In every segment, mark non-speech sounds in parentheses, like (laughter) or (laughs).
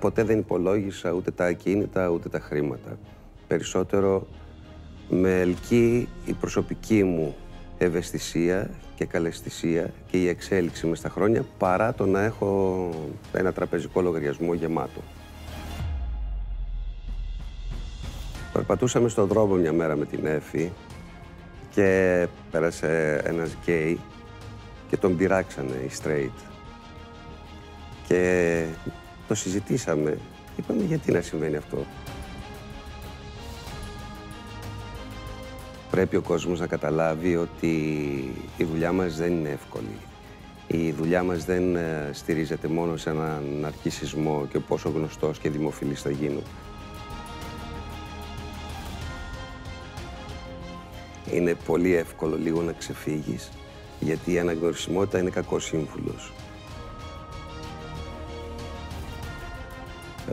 ποτέ δεν υπολόγισα ούτε τα ακίνητα ούτε τα χρήματα. Περισσότερο με ελκύει η προσωπική μου ευαισθησία και καλεσθησία και η εξέλιξη μες στα χρόνια παρά το να έχω ένα τραπεζικό λογαριασμό γεμάτο. Περπατούσαμε στον δρόμο μια μέρα με την Εφη και πέρασε ένας γκέι και τον πειράξανε οι straight. Και το συζητήσαμε. Είπαμε γιατί να συμβαίνει αυτό. Πρέπει ο κόσμος να καταλάβει ότι η δουλειά μας δεν είναι εύκολη. Η δουλειά μας δεν ε, στηρίζεται μόνο σε έναν αρχισισμό και πόσο γνωστός και δημοφιλής θα γίνω. Είναι πολύ εύκολο λίγο να ξεφύγεις, γιατί η αναγνωρισιμότητα είναι κακός σύμβουλος.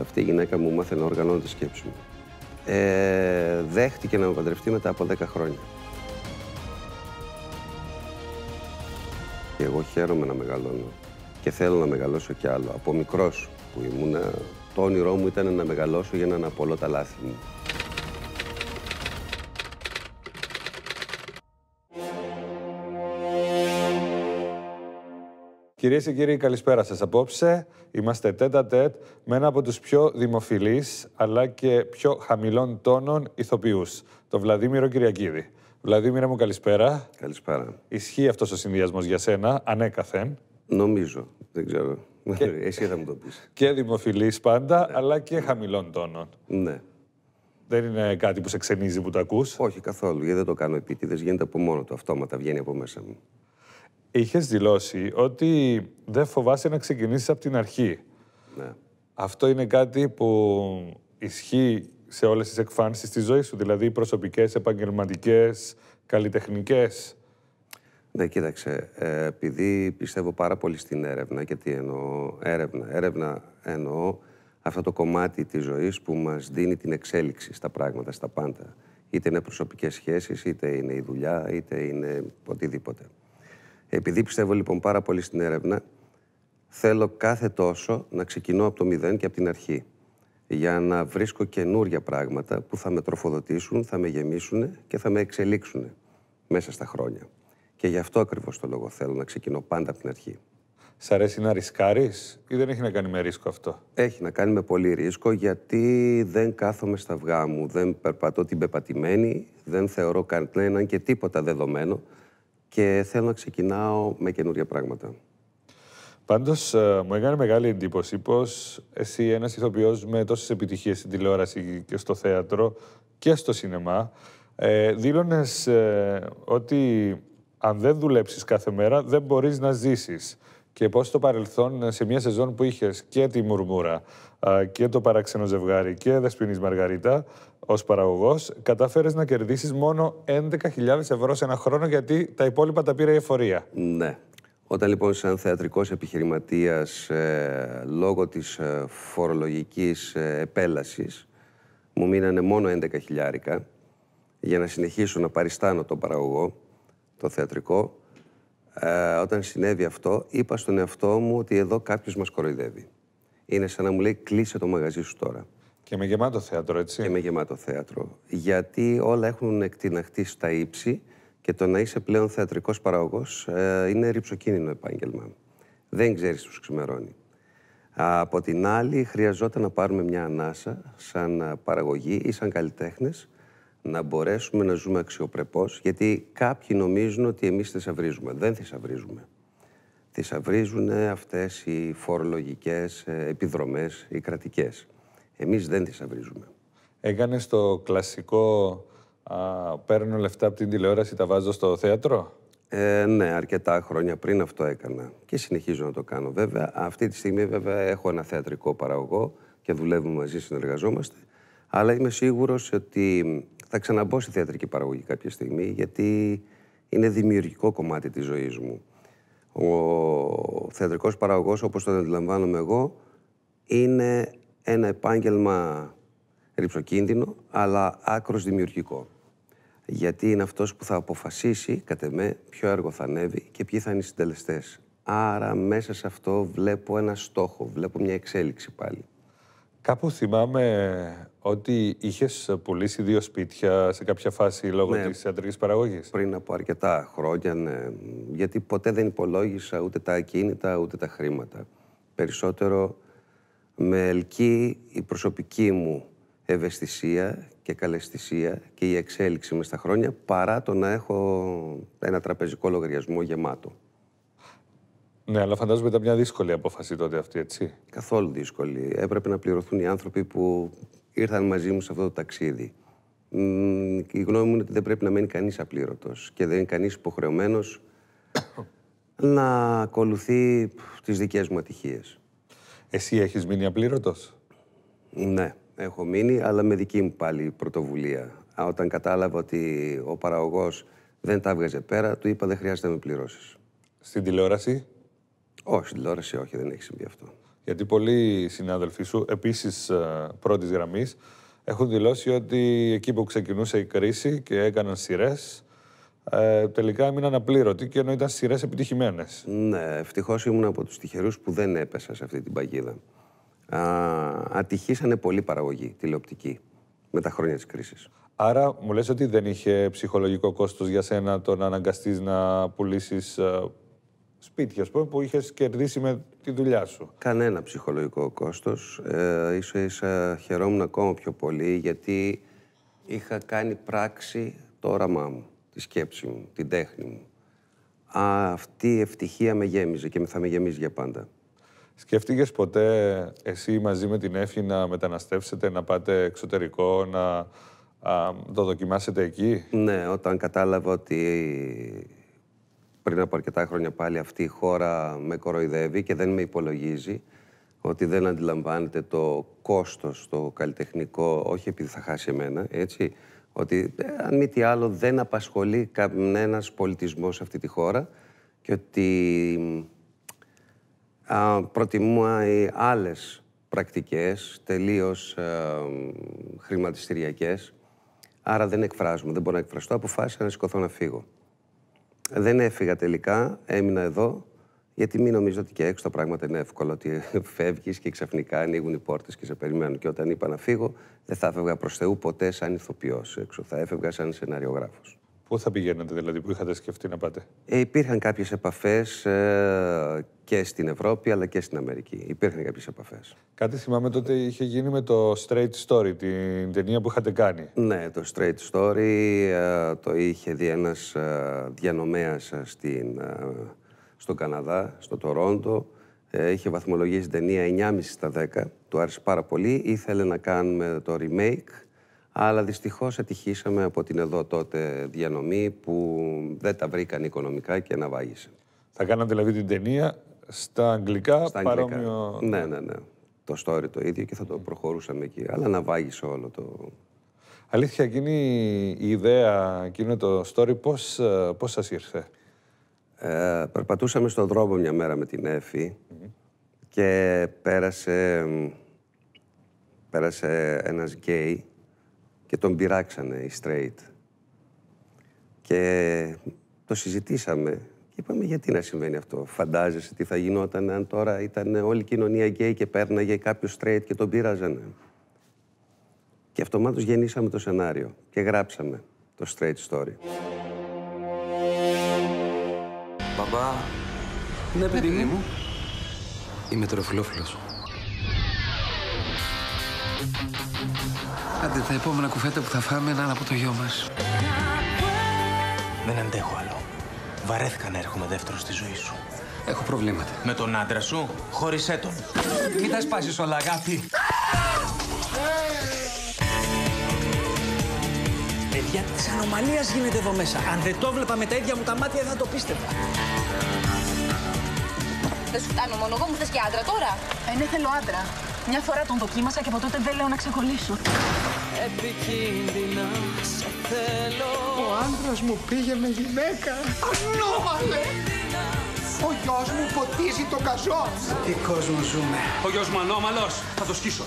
αυτή η γυναίκα μου μάθε να οργανώνω τη σκέψη μου. Ε, δέχτηκε να με παντρευτεί μετά από 10 χρόνια. Και εγώ χαίρομαι να μεγαλώνω και θέλω να μεγαλώσω κι άλλο. Από μικρός που ήμουνα, το όνειρό μου ήταν να μεγαλώσω για να αναπολώ τα λάθη μου. Κυρίες και κύριοι, καλησπέρα σας. Απόψε είμαστε τέτα τέτ με ένα από τους πιο δημοφιλείς αλλά και πιο χαμηλών τόνων ηθοποιούς, τον Βλαδίμηρο Κυριακίδη. Βλαδίμηρα μου, καλησπέρα. Καλησπέρα. Ισχύει αυτός ο συνδυασμός για σένα, ανέκαθεν. Νομίζω. Δεν ξέρω. Και... (laughs) Εσύ θα μου το πεις. Και δημοφιλή πάντα, αλλά και χαμηλών τόνων. Ναι. Δεν είναι κάτι που σε ξενίζει που το ακούς. Όχι καθόλου, γιατί δεν το κάνω επίτηδες. Γίνεται από μόνο του. Αυτόματα βγαίνει από μέσα μου. Είχες δηλώσει ότι δεν φοβάσαι να ξεκινήσεις από την αρχή. Ναι. Αυτό είναι κάτι που ισχύει σε όλες τις εκφάνσεις της ζωής σου, δηλαδή προσωπικές, επαγγελματικές, καλλιτεχνικές. Ναι, κοίταξε. Ε, επειδή πιστεύω πάρα πολύ στην έρευνα και τι εννοώ, έρευνα. Έρευνα εννοώ αυτό το κομμάτι της ζωής που μας δίνει την εξέλιξη στα πράγματα, στα πάντα. Είτε είναι προσωπικές σχέσεις, είτε είναι η δουλειά, είτε είναι οτιδήποτε. Επειδή πιστεύω λοιπόν πάρα πολύ στην έρευνα, θέλω κάθε τόσο να ξεκινώ από το μηδέν και από την αρχή για να βρίσκω καινούρια πράγματα που θα με τροφοδοτήσουν, θα με γεμίσουν και θα με εξελίξουν μέσα στα χρόνια. Και γι' αυτό ακριβώς το λόγο θέλω να ξεκινώ πάντα από την αρχή. Σ' αρέσει να ρισκάρεις ή δεν έχει να κάνει με ρίσκο αυτό? Έχει να κάνει με πολύ ρίσκο γιατί δεν κάθομαι στα αυγά μου, δεν περπατώ την πεπατημένη, δεν θεωρώ κανέναν και τίποτα δεδομένο και θέλω να ξεκινάω με καινούργια πράγματα. Πάντως, ε, μου έκανε μεγάλη εντύπωση πως εσύ, ένας ηθοποιός με τόσες επιτυχίες στην τηλεόραση και στο θέατρο και στο σινεμά, ε, δήλωνες ε, ότι αν δεν δουλέψεις κάθε μέρα, δεν μπορείς να ζήσεις. Και πώ στο παρελθόν, σε μια σεζόν που είχες και τη Μουρμούρα ε, και το Παράξενο Ζευγάρι και Δεσπινή Μαργαρίτα, ως παραγωγός, κατάφερες να κερδίσεις μόνο 11.000 ευρώ σε ένα χρόνο γιατί τα υπόλοιπα τα πήρε η εφορία. Ναι. Όταν λοιπόν σαν θεατρικός επιχειρηματίας ε, λόγω της ε, φορολογικής ε, επέλασης μου μείνανε μόνο 11.000 χιλιάρικα για να συνεχίσω να παριστάνω τον παραγωγό, το θεατρικό. Ε, όταν συνέβη αυτό είπα στον εαυτό μου ότι εδώ κάποιος μας κοροϊδεύει. Είναι σαν να μου λέει κλείσε το μαγαζί σου τώρα. Και με γεμάτο θέατρο, έτσι. Και με γεμάτο θέατρο. Γιατί όλα έχουν εκτιναχτεί στα ύψη και το να είσαι πλέον θεατρικός παραγωγός ε, είναι ρηψοκίνηνο επάγγελμα. Δεν ξέρεις του ξημερώνει. Από την άλλη, χρειαζόταν να πάρουμε μια ανάσα σαν παραγωγή ή σαν καλλιτέχνες να μπορέσουμε να ζούμε αξιοπρεπώς, γιατί κάποιοι νομίζουν ότι εμείς θησαυρίζουμε. Δεν θησαυρίζουμε. Θησαυρίζουν αυτές οι φορολογικές ε, επιδρομές, οι κρατικές. Εμείς δεν τις αυρίζουμε. Έκανες το κλασικό α, παίρνω λεφτά από την τηλεόραση, τα βάζω στο θέατρο. Ε, ναι, αρκετά χρόνια πριν αυτό έκανα και συνεχίζω να το κάνω βέβαια. Αυτή τη στιγμή βέβαια έχω ένα θεατρικό παραγωγό και δουλεύουμε μαζί, συνεργαζόμαστε. Αλλά είμαι σίγουρος ότι θα ξαναμπω στη θεατρική παραγωγή κάποια στιγμή γιατί είναι δημιουργικό κομμάτι της ζωής μου. Ο θεατρικός παραγωγός, όπως τον αντιλαμβάνομαι εγώ, είναι ένα επάγγελμα ρηψοκίνδυνο, αλλά άκρος δημιουργικό. Γιατί είναι αυτός που θα αποφασίσει, κατά εμέ, ποιο έργο θα ανέβει και ποιοι θα είναι οι συντελεστές. Άρα μέσα σε αυτό βλέπω ένα στόχο, βλέπω μια εξέλιξη πάλι. Κάπου θυμάμαι ότι είχες πουλήσει δύο σπίτια σε κάποια φάση λόγω ναι, της ιατρικής παραγωγής. Πριν από αρκετά χρόνια, ναι. Γιατί ποτέ δεν υπολόγισα ούτε τα ακίνητα ούτε τα χρήματα. Περισσότερο με ελκύει η προσωπική μου ευαισθησία και καλεστησία και η εξέλιξη μες στα χρόνια παρά το να έχω ένα τραπεζικό λογαριασμό γεμάτο. Ναι, αλλά φαντάζομαι ήταν μια δύσκολη απόφαση τότε αυτή, έτσι. Καθόλου δύσκολη. Έπρεπε να πληρωθούν οι άνθρωποι που ήρθαν μαζί μου σε αυτό το ταξίδι. Η γνώμη μου είναι ότι δεν πρέπει να μένει κανείς απλήρωτος και δεν είναι κανείς υποχρεωμένος να ακολουθεί τις δικές μου ατυχίες. Εσύ έχεις μείνει απλήρωτος. Ναι, έχω μείνει, αλλά με δική μου πάλι πρωτοβουλία. όταν κατάλαβα ότι ο παραγωγός δεν τα έβγαζε πέρα, του είπα δεν χρειάζεται να με πληρώσεις. Στην τηλεόραση. Όχι, στην τηλεόραση όχι, δεν έχει συμβεί αυτό. Γιατί πολλοί συνάδελφοί σου, επίσης ε, πρώτης γραμμής, έχουν δηλώσει ότι εκεί που ξεκινούσε η κρίση και έκαναν σειρές, ε, τελικά έμειναν απλήρωτοι και ενώ ήταν σειρές επιτυχημένες. Ναι, ευτυχώς ήμουν από τους τυχερούς που δεν έπεσα σε αυτή την παγίδα. Α, ατυχήσανε πολύ παραγωγή τηλεοπτική με τα χρόνια της κρίσης. Άρα μου λες ότι δεν είχε ψυχολογικό κόστος για σένα το να αναγκαστείς να πουλήσεις ε, σπίτια πούμε, που είχες κερδίσει με τη δουλειά σου. Κανένα ψυχολογικό κόστος. Ε, ίσως ίσα ε, χαιρόμουν ακόμα πιο πολύ γιατί είχα κάνει πράξη το όραμά μου τη σκέψη μου, την τέχνη μου. αυτή η ευτυχία με γέμιζε και θα με γεμίζει για πάντα. Σκέφτηκες ποτέ εσύ μαζί με την έφη να μεταναστεύσετε, να πάτε εξωτερικό, να α, το δοκιμάσετε εκεί. Ναι, όταν κατάλαβα ότι πριν από αρκετά χρόνια πάλι αυτή η χώρα με κοροϊδεύει και δεν με υπολογίζει, ότι δεν αντιλαμβάνεται το κόστος, το καλλιτεχνικό, όχι επειδή θα χάσει εμένα, έτσι, ότι ε, αν μη τι άλλο δεν απασχολεί κανένας πολιτισμός σε αυτή τη χώρα και ότι ε, α, άλλες πρακτικές, τελείως ε, χρηματιστηριακές. Άρα δεν εκφράζουμε, δεν μπορώ να εκφραστώ. Αποφάσισα να σηκωθώ να φύγω. Δεν έφυγα τελικά, έμεινα εδώ γιατί μην νομίζω ότι και έξω τα πράγματα είναι εύκολο, ότι (laughs) φεύγεις και ξαφνικά ανοίγουν οι πόρτες και σε περιμένουν. Και όταν είπα να φύγω, δεν θα έφευγα προς Θεού ποτέ σαν ηθοποιός έξω. Θα έφευγα σαν σεναριογράφο. Πού θα πηγαίνατε, δηλαδή, που θα πηγαίνετε δηλαδη σκεφτεί να πάτε. Ε, υπήρχαν κάποιες επαφές ε, και στην Ευρώπη αλλά και στην Αμερική. Υπήρχαν κάποιες επαφές. Κάτι θυμάμαι τότε είχε γίνει με το Straight Story, την ταινία που είχατε κάνει. Ναι, το Straight Story ε, το είχε δει ένας ε, διανομέας στην στο Καναδά, στο Τορόντο. Ε, είχε βαθμολογήσει ταινία 9,5 στα 10. Του άρεσε πάρα πολύ. Ήθελε να κάνουμε το remake, αλλά δυστυχώς ατυχήσαμε από την εδώ τότε διανομή που δεν τα βρήκαν οικονομικά και αναβάγησε. Θα κάνατε δηλαδή την ταινία στα αγγλικά, στα αγγλικά. παρόμοιο... Ναι, ναι, ναι. Το story το ίδιο και θα το προχωρούσαμε εκεί. Αλλά αναβάγησε όλο το, Αλήθεια, εκείνη η ιδέα, εκείνο το story, πώς, ε, πώς σας ήρθε. Ε, περπατούσαμε στον δρόμο μια μέρα με την Εφη και πέρασε, πέρασε ένας γκέι και τον πειράξανε οι straight. Και το συζητήσαμε και είπαμε γιατί να συμβαίνει αυτό. Φαντάζεσαι τι θα γινόταν αν τώρα ήταν όλη η κοινωνία γκέι και πέρναγε κάποιος straight και τον πειράζανε. Και αυτομάτως γεννήσαμε το σενάριο και γράψαμε το straight story. Μπαμπά. Ναι, παιδί ναι, ναι. μου. Είμαι τροφιλόφιλος. Άντε, τα επόμενα κουφέτα που θα φάμε να είναι από το γιο μας. Δεν αντέχω άλλο. Βαρέθηκα να έρχομαι δεύτερο στη ζωή σου. Έχω προβλήματα. Με τον άντρα σου, χωρίς τον. Μην τα σπάσεις όλα, αγάπη. Παιδιά, της ανομαλίας γίνεται εδώ μέσα. Αν δεν το βλέπα με τα ίδια μου τα μάτια, δεν θα το πίστευα. Δεν σου φτάνω μόνο εγώ, μου θες και άντρα τώρα. Ε, ναι, θέλω άντρα. Μια φορά τον δοκίμασα και από τότε δεν λέω να ξεκολλήσω. Επικίνδυνα σε θέλω. Ο άντρας μου πήγε με γυναίκα. Ανόμαλε! Ο γιος μου ποτίζει το καζό. Τι κόσμο ζούμε. Ο γιος μου ανώμαλος. Θα το σκίσω.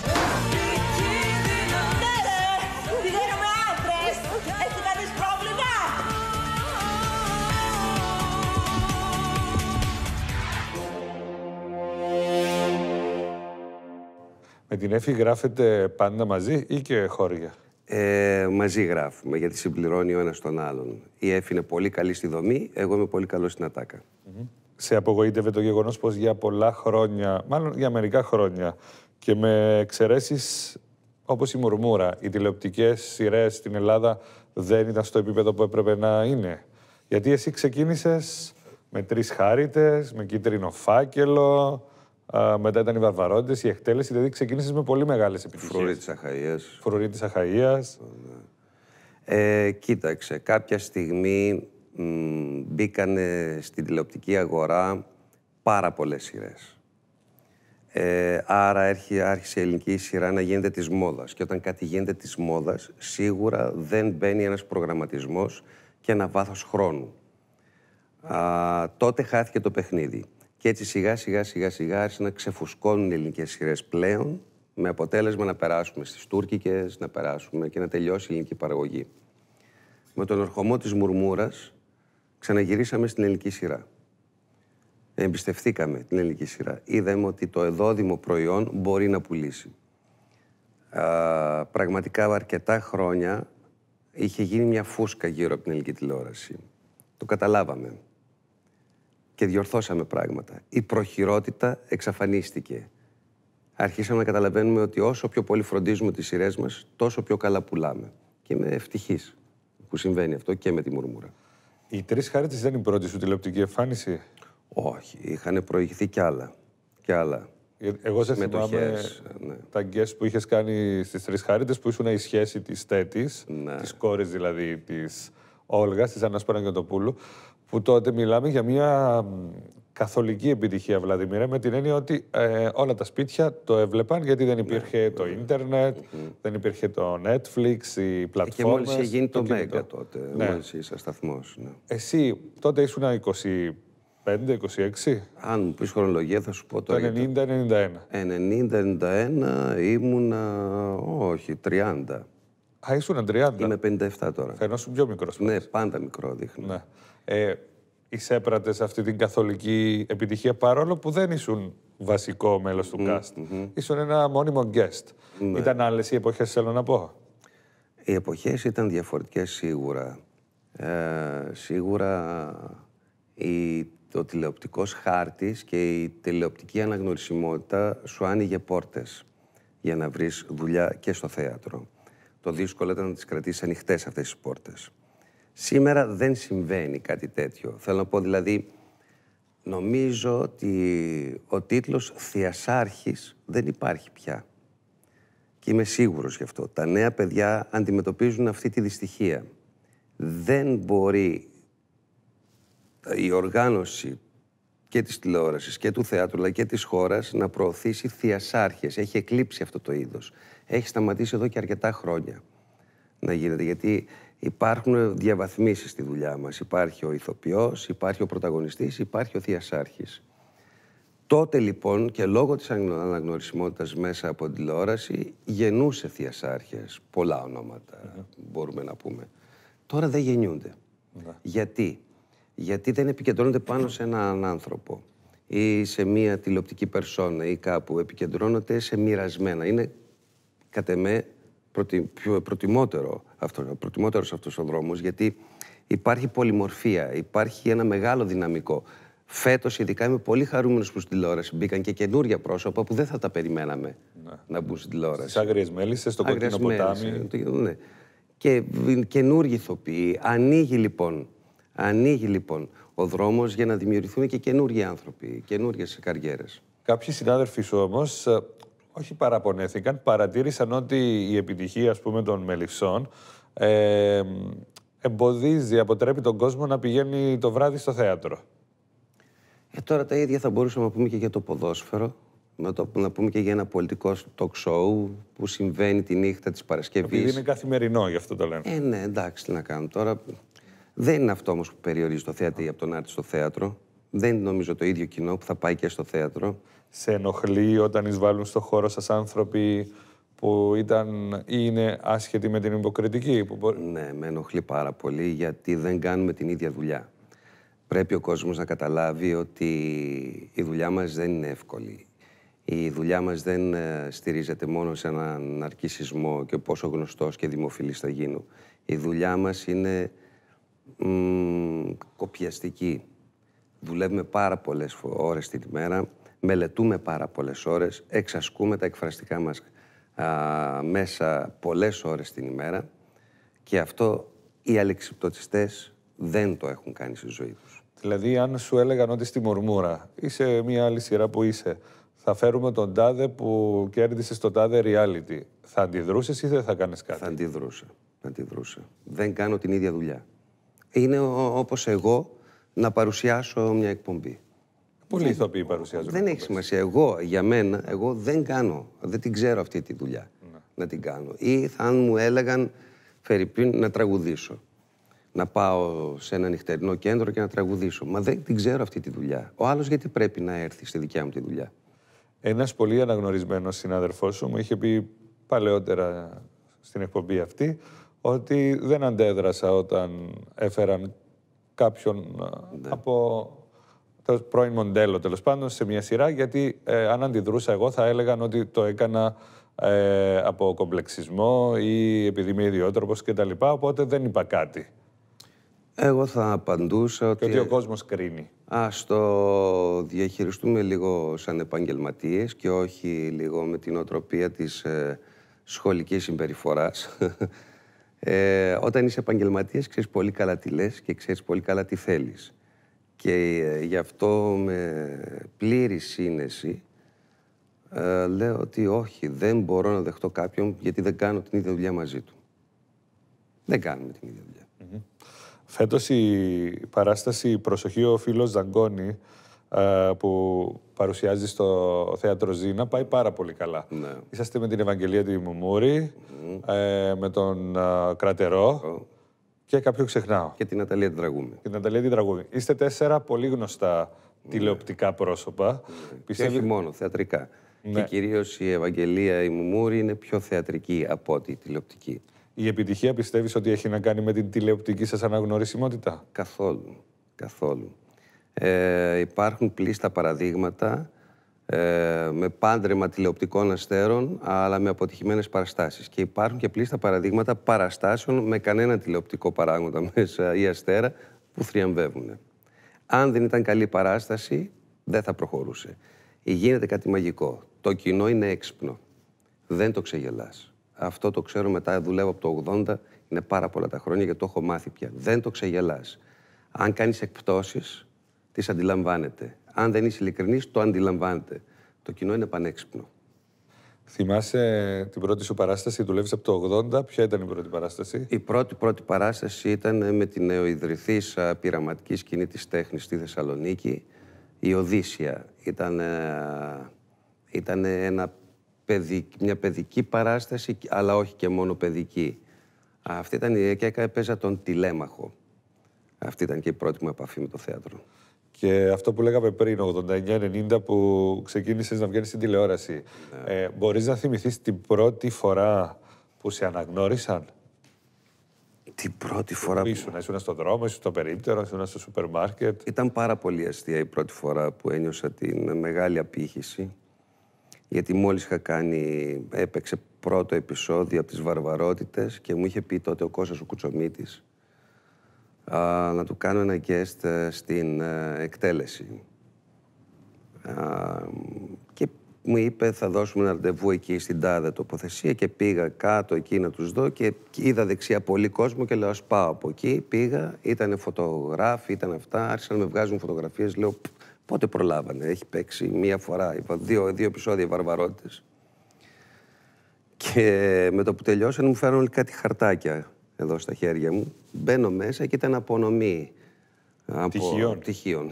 Με την Εφη γράφετε πάντα μαζί ή και χώρια. Ε, μαζί γράφουμε, γιατί συμπληρώνει ο ένας τον άλλον. Η Εφη είναι πολύ καλή στη δομή, εγώ είμαι πολύ καλός στην ατάκα. Σε απογοήτευε το γεγονός πως για πολλά χρόνια, μάλλον για μερικά χρόνια, και με εξαιρέσεις όπως η Μουρμούρα, οι τηλεοπτικές σειρές στην Ελλάδα δεν ήταν στο επίπεδο που έπρεπε να είναι. Γιατί εσύ ξεκίνησες με τρεις χάριτες, με κίτρινο φάκελο, μετά ήταν οι Βαρβαρότητε, η εκτέλεση. Δηλαδή ξεκίνησες με πολύ μεγάλες επιτυχίες. Φρουρή της Αχαία. Φρουρή της Αχαία. Ε, κοίταξε, κάποια στιγμή μπήκανε στην τηλεοπτική αγορά πάρα πολλές σειρές. Ε, άρα έρχε, άρχισε η ελληνική σειρά να γίνεται της μόδας. Και όταν κάτι γίνεται της μόδας, σίγουρα δεν μπαίνει ένας προγραμματισμός και ένα βάθος χρόνου. Α, τότε χάθηκε το παιχνίδι. Και έτσι σιγά σιγά σιγά σιγά άρχισαν να ξεφουσκώνουν οι ελληνικές σειρές πλέον με αποτέλεσμα να περάσουμε στις τουρκικέ να περάσουμε και να τελειώσει η ελληνική παραγωγή. Με τον ερχομό της μουρμούρας ξαναγυρίσαμε στην ελληνική σειρά. Εμπιστευτήκαμε την ελληνική σειρά. Είδαμε ότι το εδόδημο προϊόν μπορεί να πουλήσει. Α, πραγματικά αρκετά χρόνια είχε γίνει μια φούσκα γύρω από την ελληνική τηλεόραση. Το καταλάβαμε και διορθώσαμε πράγματα. Η προχειρότητα εξαφανίστηκε. Αρχίσαμε να καταλαβαίνουμε ότι όσο πιο πολύ φροντίζουμε τις σειρές μας, τόσο πιο καλά πουλάμε. Και είμαι ευτυχής που συμβαίνει αυτό και με τη Μουρμούρα. Οι τρεις χάριτες δεν είναι η πρώτη σου τηλεοπτική εμφάνιση. Όχι, είχαν προηγηθεί κι άλλα. Κι άλλα. Ε, εγώ σε θυμάμαι ναι. τα γκέσ που είχες κάνει στις Τρεις Χάριτες που ήσουν η σχέση της Τέτης, ναι. της κόρης δηλαδή της Όλγας, της το Γιοντοπούλου, που τότε μιλάμε για μια καθολική επιτυχία, Βλαδιμίρα, με την έννοια ότι ε, όλα τα σπίτια το έβλεπαν γιατί δεν υπήρχε ναι. το ίντερνετ, mm-hmm. δεν υπήρχε το Netflix, η πλατφόρμα. Και μόλις είχε γίνει το, μέγκα τότε, ναι. μόλις είσαι σταθμός. Ναι. Εσύ τότε ήσουν 25, 26. Αν μου πεις χρονολογία θα σου πω τώρα. Το 90-91. 90-91 ήμουνα, όχι, 30. Α, ήσουν 30. Είμαι 57 τώρα. Φαινόσουν πιο μικρός. Ναι, πάντα μικρό δείχνει. Ναι ε, εισέπρατες σε αυτή την καθολική επιτυχία παρόλο που δεν ήσουν βασικό μέλος του cast. Ήσουν ένα μόνιμο guest. Ναι. Ήταν άλλες οι εποχές, θέλω να πω. Οι εποχές ήταν διαφορετικές σίγουρα. Ε, σίγουρα η, το τηλεοπτικός χάρτης και η τηλεοπτική αναγνωρισιμότητα σου άνοιγε πόρτες για να βρεις δουλειά και στο θέατρο. Το δύσκολο ήταν να τις κρατήσεις ανοιχτές αυτές τις πόρτες. Σήμερα δεν συμβαίνει κάτι τέτοιο. Θέλω να πω δηλαδή, νομίζω ότι ο τίτλος Θεασάρχης δεν υπάρχει πια. Και είμαι σίγουρος γι' αυτό. Τα νέα παιδιά αντιμετωπίζουν αυτή τη δυστυχία. Δεν μπορεί ε, η οργάνωση και της τηλεόρασης και του θεάτρου αλλά και της χώρας να προωθήσει θειασάρχες. Έχει εκλείψει αυτό το είδος. Έχει σταματήσει εδώ και αρκετά χρόνια να γίνεται γιατί Υπάρχουν διαβαθμίσεις στη δουλειά μας. Υπάρχει ο ηθοποιός, υπάρχει ο πρωταγωνιστής, υπάρχει ο θειασάρχης. Τότε λοιπόν και λόγω της αναγνωρισιμότητας μέσα από την τηλεόραση γεννούσε θείασάρχε, πολλά ονόματα mm μπορούμε να πούμε. Τώρα δεν γεννιούνται. Mm Γιατί? Γιατί δεν επικεντρώνονται πάνω σε έναν άνθρωπο ή σε μία τηλεοπτική περσόνα ή κάπου. Επικεντρώνονται σε μοιρασμένα. Είναι κατ' εμέ προτι... πιο προτιμότερο Προτιμότερό ο προτιμότερος αυτός ο δρόμος, γιατί υπάρχει πολυμορφία, υπάρχει ένα μεγάλο δυναμικό. Φέτος, ειδικά, είμαι πολύ χαρούμενος που στην τηλεόραση μπήκαν και καινούργια πρόσωπα που δεν θα τα περιμέναμε ναι. να μπουν στην τηλεόραση. Στις άγριες μέλισσες, στο κοκκινό ποτάμι. Ναι. Και καινούργιοι ηθοποιοί. Ανοίγει λοιπόν, ανοίγει λοιπόν ο δρόμος για να δημιουργηθούν και καινούργιοι άνθρωποι, καινούργιες καριέρες. Κάποιοι συνάδελφοι σου όμως όχι παραπονέθηκαν, παρατήρησαν ότι η επιτυχία ας πούμε, των μελισσών εμποδίζει, αποτρέπει τον κόσμο να πηγαίνει το βράδυ στο θέατρο. Ε, τώρα τα ίδια θα μπορούσαμε να πούμε και για το ποδόσφαιρο, να, να πούμε και για ένα πολιτικό talk show που συμβαίνει τη νύχτα της Παρασκευής. Επειδή είναι καθημερινό, γι' αυτό το λέμε. Ε, ναι, εντάξει, τι να κάνουμε τώρα. Δεν είναι αυτό όμως που περιορίζει το θέατρο ή από τον άρτη στο θέατρο δεν είναι νομίζω το ίδιο κοινό που θα πάει και στο θέατρο. Σε ενοχλεί όταν εισβάλλουν στο χώρο σας άνθρωποι που ήταν ή είναι άσχετοι με την υποκριτική. Που Ναι, με ενοχλεί πάρα πολύ γιατί δεν κάνουμε την ίδια δουλειά. Πρέπει ο κόσμος να καταλάβει ότι η δουλειά μας δεν είναι εύκολη. Η δουλειά μας δεν ε, στηρίζεται μόνο σε έναν αρκισισμό και πόσο γνωστός και δημοφιλής θα γίνω. Η δουλειά μας είναι κοπιαστική δουλεύουμε πάρα πολλές ώρες την ημέρα, μελετούμε πάρα πολλές ώρες, εξασκούμε τα εκφραστικά μας μέσα πολλές ώρες την ημέρα και αυτό οι αλεξιπτοτσιστέ δεν το έχουν κάνει στη ζωή τους. Δηλαδή, αν σου έλεγαν ότι στη Μουρμούρα είσαι μια άλλη σειρά που είσαι, θα φέρουμε τον τάδε που κέρδισε στο τάδε reality. Θα αντιδρούσες ή δεν θα κάνεις κάτι. Θα αντιδρούσα. Δεν κάνω την ίδια δουλειά. Είναι όπως εγώ να παρουσιάσω μια εκπομπή. Πολύ δεν... ηθοποιοί παρουσιάζουν. Δεν έχει σημασία. Εγώ, για μένα, εγώ δεν κάνω, δεν την ξέρω αυτή τη δουλειά ναι. να την κάνω. Ή θα αν μου έλεγαν, Φερρυπίν, να τραγουδήσω. Να πάω σε ένα νυχτερινό κέντρο και να τραγουδήσω. Μα δεν την ξέρω αυτή τη δουλειά. Ο άλλος γιατί πρέπει να έρθει στη δικιά μου τη δουλειά. Ένας πολύ αναγνωρισμένος συνάδελφός σου μου είχε πει παλαιότερα στην εκπομπή αυτή ότι δεν αντέδρασα όταν έφεραν κάποιον ε, ναι. από το πρώην μοντέλο τέλος πάντων σε μια σειρά, γιατί ε, αν αντιδρούσα εγώ θα έλεγαν ότι το έκανα ε, από κομπλεξισμό ή επειδή είμαι ιδιότροπος λοιπά, Οπότε δεν είπα κάτι. Εγώ θα απαντούσα ότι... Και ότι ο κόσμος κρίνει. Α, το διαχειριστούμε λίγο σαν επαγγελματίες και όχι λίγο με την οτροπία της ε, σχολικής συμπεριφοράς. (laughs) Ε, όταν είσαι επαγγελματίας ξέρεις πολύ καλά τι λες και ξέρεις πολύ καλά τι θέλεις. Και ε, γι' αυτό με πλήρη σύνεση ε, λέω ότι όχι, δεν μπορώ να δεχτώ κάποιον γιατί δεν κάνω την ίδια δουλειά μαζί του. Δεν κάνουμε την ίδια δουλειά. Mm Φέτος η παράσταση «Προσοχή ο φίλος Ζαγκόνη» Ε, που παρουσιάζει στο θέατρο Ζήνα πάει πάρα πολύ καλά. Ναι. Είσαστε με την Ευαγγελία του Μουμούρη, ε, με τον ε, Κρατερό και κάποιον ξεχνάω. Και την Αταλία την Τραγούμη. Και την Αταλία την Τραγούμη. Είστε τέσσερα πολύ γνωστά ναι. τηλεοπτικά πρόσωπα. Ναι. Και όχι μόνο, θεατρικά. Και κυρίως η Ευαγγελία η Μουμούρη είναι πιο θεατρική από ό,τι η τηλεοπτική. Η επιτυχία πιστεύεις ότι έχει να κάνει με την τηλεοπτική σας αναγνωρισιμότητα. Καθόλου. Καθόλου. Ε, υπάρχουν πλήστα παραδείγματα ε, με πάντρεμα τηλεοπτικών αστέρων, αλλά με αποτυχημένες παραστάσεις. Και υπάρχουν και πλήστα παραδείγματα παραστάσεων με κανένα τηλεοπτικό παράγοντα (laughs) μέσα ή αστέρα που θριαμβεύουν. Αν δεν ήταν καλή παράσταση, δεν θα προχωρούσε. Γίνεται κάτι μαγικό. Το κοινό είναι έξυπνο. Δεν το ξεγελάς. Αυτό το ξέρω μετά, δουλεύω από το 80, είναι πάρα πολλά τα χρόνια και το έχω μάθει πια. Δεν το ξεγελάς. Αν κάνεις εκπτώσεις, τις αντιλαμβάνεται. Αν δεν είσαι ειλικρινής, το αντιλαμβάνεται. Το κοινό είναι πανέξυπνο. Θυμάσαι την πρώτη σου παράσταση, δουλεύεις από το 80. Ποια ήταν η πρώτη παράσταση, Η πρώτη πρώτη παράσταση ήταν με την νεοειδρυθήσα πειραματική σκηνή της τέχνης στη Θεσσαλονίκη, η Οδύσσια. Ήταν, ήταν ένα παιδι, μια παιδική παράσταση, αλλά όχι και μόνο παιδική. Αυτή ήταν η και έπαιζα τον Τηλέμαχο. Αυτή ήταν και η πρώτη μου επαφή με το θέατρο. Και αυτό που λέγαμε πριν, 89-90, που ξεκίνησες να βγαίνεις στην τηλεόραση. Ναι. Ε, μπορείς να θυμηθείς την πρώτη φορά που σε αναγνώρισαν. Την πρώτη φορά που... Ήσουν, στον δρόμο, ήσουν στο περίπτερο, ήσουν στο σούπερ μάρκετ. Ήταν πάρα πολύ αστεία η πρώτη φορά που ένιωσα την μεγάλη απήχηση. Γιατί μόλις είχα κάνει, έπαιξε πρώτο επεισόδιο από τις Βαρβαρότητες και μου είχε πει τότε ο Κώστας ο Κουτσομίτης να του κάνω ένα guest ε, στην ε, εκτέλεση. Και μου είπε θα δώσουμε ένα ραντεβού εκεί στην τάδε τοποθεσία και πήγα κάτω εκεί να τους δω και είδα δεξιά πολύ κόσμο και λέω ας πάω από εκεί. Πήγα, ήταν φωτογράφοι, ήταν αυτά, άρχισαν να με βγάζουν φωτογραφίες, λέω πότε προλάβανε, έχει παίξει μία φορά, είπα δύο, δύο επεισόδια βαρβαρότητες. Και με το που τελειώσαν μου φέρνουν κάτι χαρτάκια εδώ στα χέρια μου. Μπαίνω μέσα και ήταν απονομή. Από τυχιών.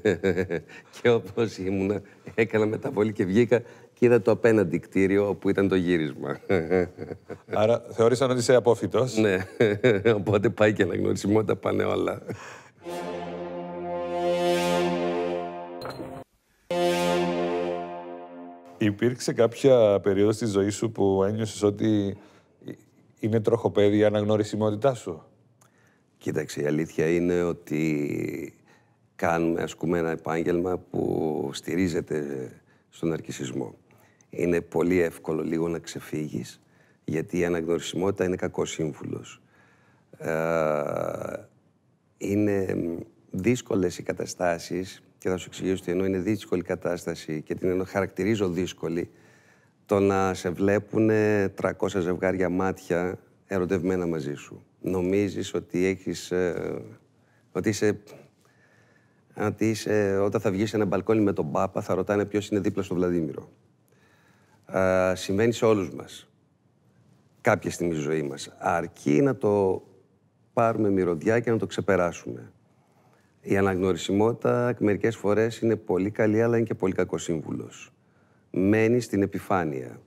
(laughs) και όπως ήμουνα, έκανα μεταβολή και βγήκα και είδα το απέναντι κτίριο όπου ήταν το γύρισμα. (laughs) Άρα θεώρησαν ότι είσαι απόφυτος. ναι, (laughs) οπότε πάει και αναγνωρισιμότητα, πάνε όλα. Υπήρξε κάποια περίοδος στη ζωή σου που ένιωσες ότι είναι τροχοπέδι αναγνωρισιμότητά σου. Κοίταξε, η αλήθεια είναι ότι κάνουμε ας ένα επάγγελμα που στηρίζεται στον αρκισισμό. Είναι πολύ εύκολο λίγο να ξεφύγεις, γιατί η αναγνωρισιμότητα είναι κακός σύμβουλος. Ε, είναι δύσκολες οι καταστάσεις, και θα σου εξηγήσω ότι ενώ είναι δύσκολη η κατάσταση και την ενώ χαρακτηρίζω δύσκολη, το να σε βλέπουν 300 ζευγάρια μάτια ερωτευμένα μαζί σου. Νομίζεις ότι έχεις... Ε, ότι είσαι... Ότι είσαι, όταν θα βγεις σε ένα μπαλκόνι με τον Πάπα, θα ρωτάνε ποιος είναι δίπλα στον Βλαδίμηρο. Ε, συμβαίνει σε όλους μας. Κάποια στιγμή στη ζωή μας. Αρκεί να το πάρουμε μυρωδιά και να το ξεπεράσουμε. Η αναγνωρισιμότητα μερικές φορές είναι πολύ καλή, αλλά είναι και πολύ κακός σύμβουλος μένει στην επιφάνεια.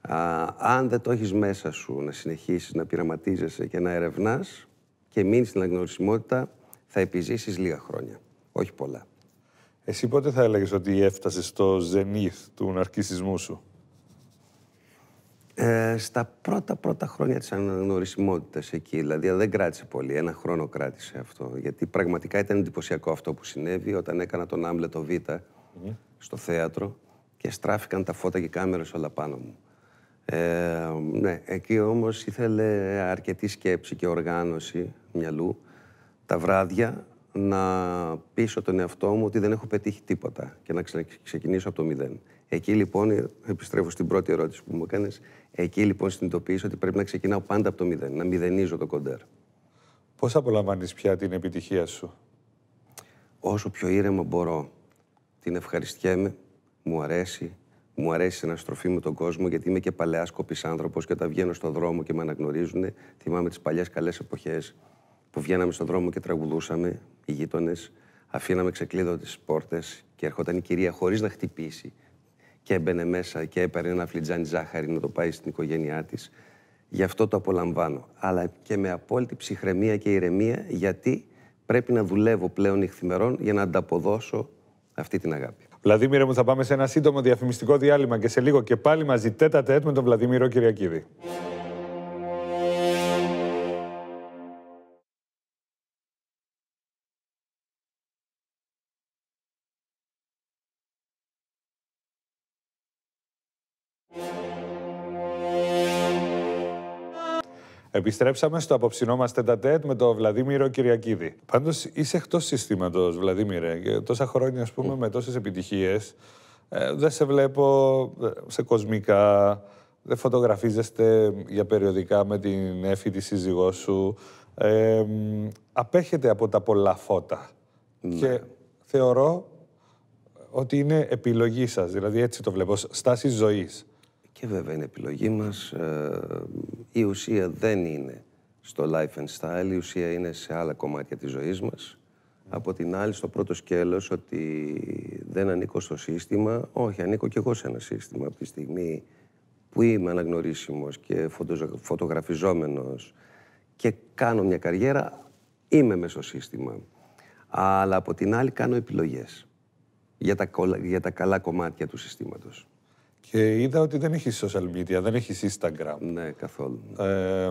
Α, αν δεν το έχεις μέσα σου να συνεχίσεις να πειραματίζεσαι και να ερευνάς και μείνεις στην αναγνωρισιμότητα, θα επιζήσεις λίγα χρόνια, όχι πολλά. Εσύ πότε θα έλεγες ότι έφτασες στο ζενίθ του ναρκισισμού σου. Ε, στα πρώτα πρώτα χρόνια της αναγνωρισιμότητας εκεί, δηλαδή δεν κράτησε πολύ, ένα χρόνο κράτησε αυτό, γιατί πραγματικά ήταν εντυπωσιακό αυτό που συνέβη όταν έκανα τον Άμπλετο Β στο θέατρο και στράφηκαν τα φώτα και οι κάμερες όλα πάνω μου. Ε, ναι, εκεί όμως ήθελε αρκετή σκέψη και οργάνωση μυαλού τα βράδια να πείσω τον εαυτό μου ότι δεν έχω πετύχει τίποτα και να ξεκινήσω από το μηδέν. Εκεί λοιπόν, επιστρέφω στην πρώτη ερώτηση που μου έκανες, εκεί λοιπόν συνειδητοποίησα ότι πρέπει να ξεκινάω πάντα από το μηδέν, να μηδενίζω το κοντέρ. Πώς απολαμβάνεις πια την επιτυχία σου? Όσο πιο ήρεμα μπορώ. Την ευχαριστιέμαι, μου αρέσει. Μου αρέσει να στροφή με τον κόσμο, γιατί είμαι και παλαιά κοπή άνθρωπος και όταν βγαίνω στον δρόμο και με αναγνωρίζουν, θυμάμαι τις παλιές καλές εποχές που βγαίναμε στον δρόμο και τραγουδούσαμε, οι γείτονες, αφήναμε ξεκλείδω τις πόρτες και έρχονταν η κυρία χωρίς να χτυπήσει και έμπαινε μέσα και έπαιρνε ένα φλιτζάνι ζάχαρη να το πάει στην οικογένειά της. Γι' αυτό το απολαμβάνω. Αλλά και με απόλυτη ψυχραιμία και ηρεμία, γιατί πρέπει να δουλεύω πλέον νυχθημερών για να ανταποδώσω αυτή την αγάπη. Βλαδίμηρε μου, θα πάμε σε ένα σύντομο διαφημιστικό διάλειμμα και σε λίγο και πάλι μαζί τέτα τέτ με τον Βλαδίμηρο Κυριακίδη. Επιστρέψαμε στο απόψινό μα τεντατέτ με τον Βλαδίμηρο Κυριακίδη. Πάντως είσαι εκτός συστήματος, Βλαδίμηρε. Και τόσα χρόνια, ας πούμε, με τόσες επιτυχίες. Ε, δεν σε βλέπω ε, σε κοσμικά. Δεν φωτογραφίζεστε για περιοδικά με την έφη τη σύζυγό σου. Ε, από τα πολλά φώτα. Ναι. Και θεωρώ ότι είναι επιλογή σας, δηλαδή έτσι το βλέπω, στάση ζωής. Και βέβαια είναι επιλογή μας. Ε, η ουσία δεν είναι στο life and style, η ουσία είναι σε άλλα κομμάτια της ζωής μας. Από την άλλη, στο πρώτο σκέλος, ότι δεν ανήκω στο σύστημα. Όχι, ανήκω κι εγώ σε ένα σύστημα. Από τη στιγμή που είμαι αναγνωρίσιμος και φωτογραφιζόμενος και κάνω μια καριέρα, είμαι μέσα στο σύστημα. Αλλά από την άλλη κάνω επιλογές για τα, για τα καλά κομμάτια του συστήματος. Και είδα ότι δεν έχει social media, δεν έχεις Instagram. Ναι, καθόλου. Ε,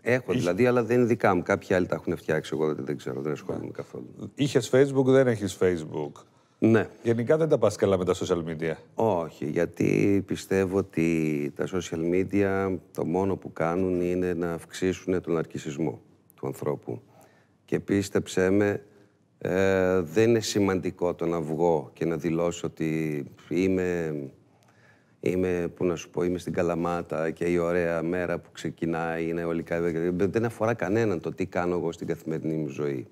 Έχω δηλαδή, αλλά δεν είναι δικά μου. Κάποιοι άλλοι τα έχουν φτιάξει. Εγώ δεν, ξέρω, δεν ασχολούμαι καθόλου. Είχες Facebook, δεν έχεις Facebook. Ναι. Γενικά δεν τα πας καλά με τα social media. Όχι, γιατί πιστεύω ότι τα social media το μόνο που κάνουν είναι να αυξήσουν τον αρκισισμό του ανθρώπου. Και πίστεψέ με, ε, δεν είναι σημαντικό το να βγω και να δηλώσω ότι είμαι Είμαι, πού να σου πω, είμαι στην Καλαμάτα και η ωραία μέρα που ξεκινάει είναι ολικά. Ε, δεν αφορά κανέναν το τι κάνω εγώ στην καθημερινή μου ζωή.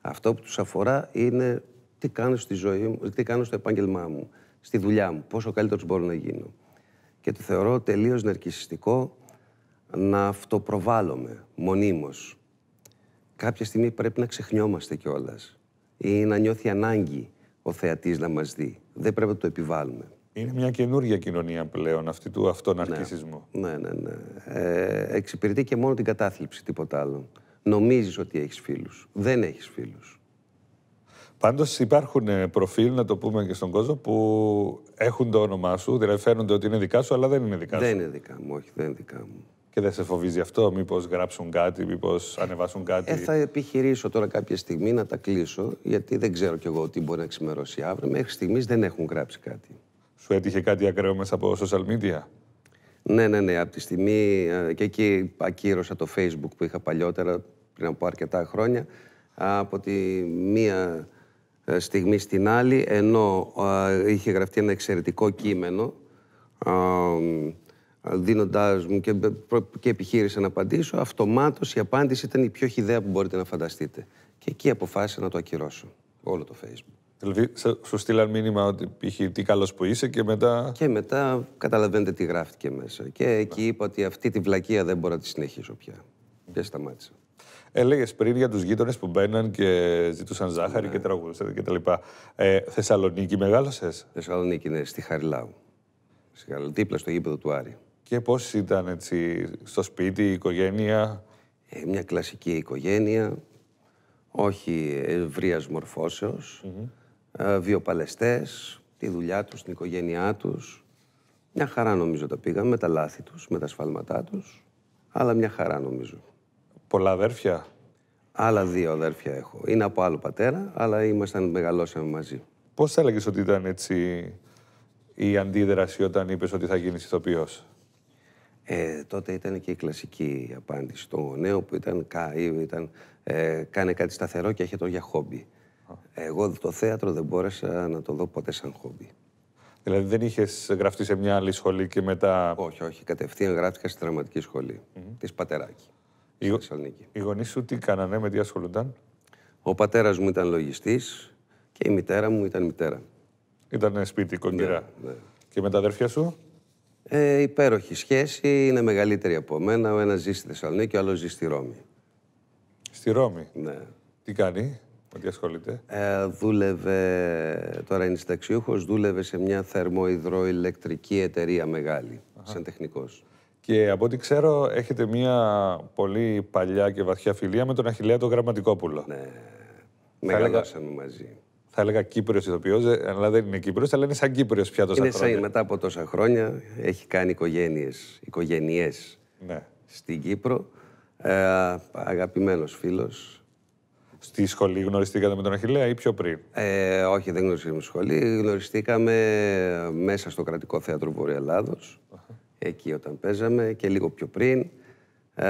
Αυτό που τους αφορά είναι τι κάνω στη ζωή μου, τι κάνω στο επάγγελμά μου, στη δουλειά μου, πόσο καλύτερος μπορώ να γίνω. Και το θεωρώ τελείως ναρκιστικό να αυτοπροβάλλομαι μονίμως. Κάποια στιγμή πρέπει να ξεχνιόμαστε κιόλας ή να νιώθει ανάγκη ο θεατής να μας δει. Δεν πρέπει να το επιβάλλουμε. Είναι μια καινούργια κοινωνία πλέον αυτή του αυτοναρκισμού. Ναι, ναι, ναι. Ε, εξυπηρετεί και μόνο την κατάθλιψη, τίποτα άλλο. Νομίζεις ότι έχεις φίλους. Δεν έχεις φίλους. Πάντως υπάρχουν ε, προφίλ, να το πούμε και στον κόσμο, που έχουν το όνομά σου, δηλαδή φαίνονται ότι είναι δικά σου, αλλά δεν είναι δικά σου. Δεν είναι δικά μου, όχι, δεν είναι δικά μου. Και δεν σε φοβίζει αυτό, μήπως γράψουν κάτι, μήπως ανεβάσουν κάτι. Ε, θα επιχειρήσω τώρα κάποια στιγμή να τα κλείσω, γιατί δεν ξέρω κι εγώ τι μπορεί να ξημερώσει αύριο. Μέχρι στιγμής δεν έχουν γράψει κάτι. Σου έτυχε κάτι ακραίο μέσα από social media. Ναι, ναι, ναι. Από τη στιγμή ε, και εκεί ακύρωσα το Facebook που είχα παλιότερα, πριν από αρκετά χρόνια. Από τη μία ε, στιγμή στην άλλη, ενώ ε, είχε γραφτεί ένα εξαιρετικό κείμενο, δίνοντάς μου και, και επιχείρησα να απαντήσω, αυτομάτως η απάντηση ήταν η πιο χιδέα που μπορείτε να φανταστείτε. Και εκεί αποφάσισα να το ακυρώσω, όλο το Facebook. Δηλαδή, σου στείλαν μήνυμα ότι είχε τι καλός που είσαι και μετά. Και μετά καταλαβαίνετε τι γράφτηκε μέσα. Και εκεί είπα ότι αυτή τη βλακεία δεν μπορώ να τη συνεχίσω πια. Και σταμάτησα. Έλεγες πριν για τους γείτονες που μπαίναν και ζητούσαν ζάχαρη ναι. και τα λοιπά. Ε, Θεσσαλονίκη μεγάλωσες. Θεσσαλονίκη, ναι, στη Χαριλάου. Στη Χαριλάου, δίπλα στο γήπεδο του Άρη. Και πώς ήταν έτσι στο σπίτι, η οικογένεια. Ε, μια κλασική οικογένεια. Όχι ευρείας βιοπαλαιστές, ε, τη δουλειά τους, την οικογένειά τους. Μια χαρά νομίζω τα πήγαμε, με τα λάθη τους, με τα σφάλματά τους, αλλά μια χαρά νομίζω. Πολλά αδέρφια. Άλλα δύο αδέρφια έχω. Είναι από άλλο πατέρα, αλλά ήμασταν, μεγαλώσαμε μαζί. Πώς θα έλεγες ότι ήταν έτσι η αντίδραση όταν είπες ότι θα γίνεις ηθοποιός. Ε, τότε ήταν και η κλασική απάντηση των γονέων που ήταν, ήταν ε, κάνε κάτι σταθερό και έχει το για χόμπι. Εγώ το θέατρο δεν μπόρεσα να το δω ποτέ σαν χόμπι. Δηλαδή δεν είχες γραφτεί σε μια άλλη σχολή και μετά. Όχι, όχι. Κατευθείαν γράφτηκα στη δραματική σχολή της Πατεράκη. Η... Στη Θεσσαλονίκη. Οι γονείς σου τι κάνανε, με τι ασχολούνταν. Ο πατέρας μου ήταν λογιστής και η μητέρα μου ήταν μητέρα. Ήταν σπίτι, κοντινά. Ναι, ναι. Και με τα αδερφιά σου. Ε, υπέροχη σχέση, είναι μεγαλύτερη από μένα. Ο ένας ζει στη Θεσσαλονίκη, ο άλλος ζει στη Ρώμη. Στη Ρώμη. Ναι. Τι κάνει. Ότι ασχολείται. Ε, δούλευε, τώρα είναι συνταξιούχος, δούλευε σε μια θερμοϊδροηλεκτρική εταιρεία μεγάλη, σαν τεχνικός. Και από ό,τι ξέρω έχετε μια πολύ παλιά και βαθιά φιλία με τον Αχιλέα τον Γραμματικόπουλο. Ναι, μεγαλώσαμε μαζί. Θα έλεγα Κύπριος ηθοποιός, ε, αλλά δεν είναι Κύπριος, αλλά είναι σαν Κύπριος πια τόσα χρόνια. σαν μετά από τόσα χρόνια, έχει κάνει οικογένειες, οικογένειες ναι. στην Κύπρο. Ε, αγαπημένος Στη σχολή γνωριστήκατε με τον Αχιλέα ή πιο πριν. Ε, όχι, δεν γνωριστήκαμε στη σχολή. Γνωριστήκαμε μέσα στο κρατικό θέατρο Βόρεια Ελλάδος, εκεί όταν παίζαμε και λίγο πιο πριν. Ε,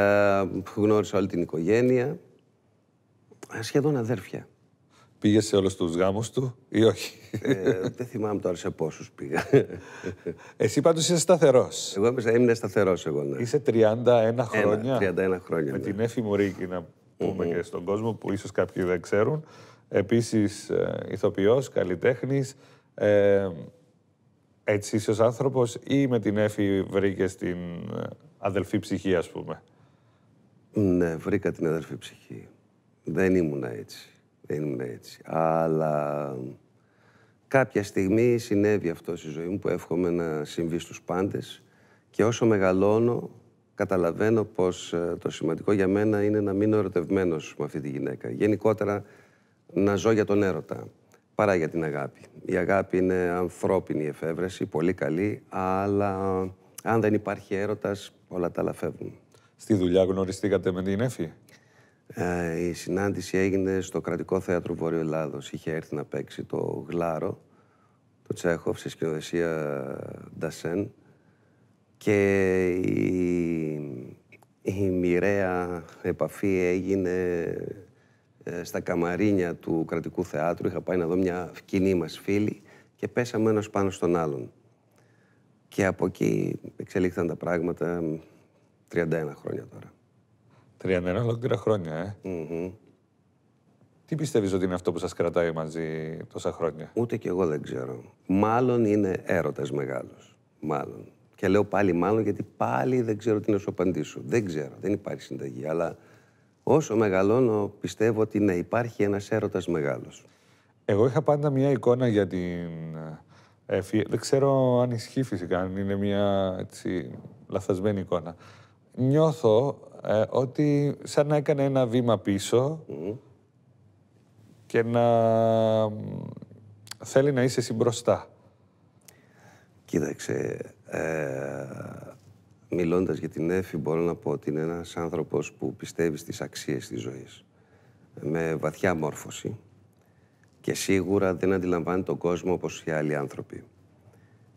γνώρισα όλη την οικογένεια. Ε, σχεδόν αδέρφια. Πήγες σε όλους τους γάμους του ή όχι. Ε, δεν θυμάμαι τώρα σε πόσους πήγα. Εσύ πάντως είσαι σταθερός. Εγώ έμεινα σταθερός, εγώ ναι. Είσαι 31 χρόνια. Ένα, 31 χρόνια. Με ναι. την έφημο να που mm και στον κόσμο που ίσως κάποιοι δεν ξέρουν. Επίσης ε, ηθοποιός, καλλιτέχνης, ε, έτσι ως άνθρωπος ή με την Εφη βρήκε την ε, αδελφή ψυχή ας πούμε. Ναι, βρήκα την αδελφή ψυχή. Δεν ήμουν έτσι. Δεν ήμουν έτσι. Αλλά κάποια στιγμή συνέβη αυτό στη ζωή μου που εύχομαι να συμβεί στους πάντες και όσο μεγαλώνω καταλαβαίνω πως ε, το σημαντικό για μένα είναι να μείνω ερωτευμένος με αυτή τη γυναίκα. Γενικότερα να ζω για τον έρωτα παρά για την αγάπη. Η αγάπη είναι ανθρώπινη εφεύρεση, πολύ καλή, αλλά αν δεν υπάρχει έρωτας όλα τα άλλα Στη δουλειά γνωριστήκατε με την Εφη. Ε, η συνάντηση έγινε στο Κρατικό Θέατρο Βόρειο Ελλάδος. Είχε έρθει να παίξει το Γλάρο, το Τσέχοφ, σε σκηνοδεσία Ντασέν και η, η μοιραία επαφή έγινε ε, στα καμαρίνια του κρατικού θεάτρου. Είχα πάει να δω μια κοινή μας φίλη και πέσαμε ένας πάνω στον άλλον. Και από εκεί εξελίχθηκαν τα πράγματα 31 χρόνια τώρα. 31 ολόκληρα χρόνια, ε. hmm Τι πιστεύεις ότι είναι αυτό που σας κρατάει μαζί τόσα χρόνια. Ούτε κι εγώ δεν ξέρω. Μάλλον είναι έρωτας μεγάλος. Μάλλον. Και λέω πάλι μάλλον γιατί πάλι δεν ξέρω τι να σου απαντήσω. Δεν ξέρω, δεν υπάρχει συνταγή. Αλλά όσο μεγαλώνω πιστεύω ότι να υπάρχει ένας έρωτας μεγάλος. Εγώ είχα πάντα μια εικόνα για την ΕΦΗ. Ε, δεν ξέρω αν ισχύει φυσικά, αν είναι μια έτσι, λαθασμένη εικόνα. Νιώθω ε, ότι σαν να έκανε ένα βήμα πίσω και να θέλει να είσαι εσύ Κοίταξε, ε, μιλώντας για την Εφη, μπορώ να πω ότι είναι ένας άνθρωπος που πιστεύει στις αξίες της ζωής. Με βαθιά μόρφωση. Και σίγουρα δεν αντιλαμβάνει τον κόσμο όπως οι άλλοι άνθρωποι.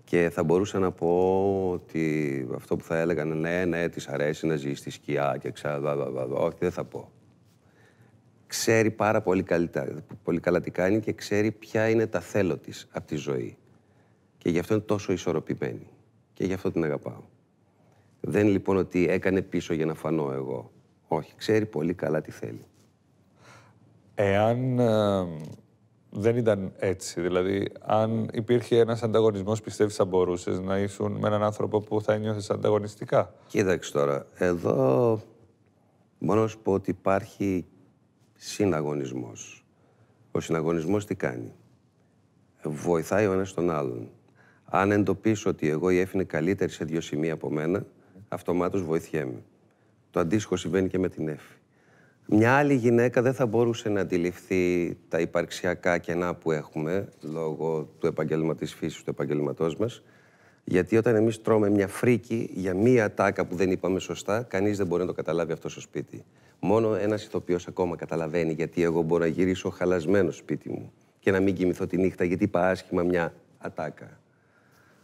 Και θα μπορούσα να πω ότι αυτό που θα έλεγαν, ναι, ναι, της αρέσει να ζει στη σκιά και ξανα... όχι, δεν θα πω. Ξέρει πάρα πολύ, καλύτερα, πολύ καλά τι κάνει και ξέρει ποια είναι τα θέλω της από τη ζωή. Και γι' αυτό είναι τόσο ισορροπημένη και γι' αυτό την αγαπάω. Δεν λοιπόν ότι έκανε πίσω για να φανώ εγώ. Όχι, ξέρει πολύ καλά τι θέλει. Εάν δεν ήταν έτσι, δηλαδή αν υπήρχε ένας ανταγωνισμός, πιστεύεις θα μπορούσες να ήσουν με έναν άνθρωπο που θα νιώθει ανταγωνιστικά. Κοίταξε τώρα, εδώ μόνο σου πω ότι υπάρχει συναγωνισμός. Ο συναγωνισμός τι κάνει. Βοηθάει ο ένας τον άλλον. Αν εντοπίσω ότι εγώ η Εφ είναι καλύτερη σε δύο σημεία από μένα, αυτομάτως βοηθιέμαι. Το αντίστοιχο συμβαίνει και με την Εφ. Μια άλλη γυναίκα δεν θα μπορούσε να αντιληφθεί τα υπαρξιακά κενά που έχουμε λόγω του επαγγελματή φύσης του επαγγελματός μας. Γιατί όταν εμείς τρώμε μια φρίκη για μία ατάκα που δεν είπαμε σωστά, κανείς δεν μπορεί να το καταλάβει αυτό στο σπίτι. Μόνο ένας ηθοποιός ακόμα καταλαβαίνει γιατί εγώ μπορώ να γυρίσω χαλασμένο σπίτι μου και να μην κοιμηθώ τη νύχτα γιατί είπα άσχημα μια ατάκα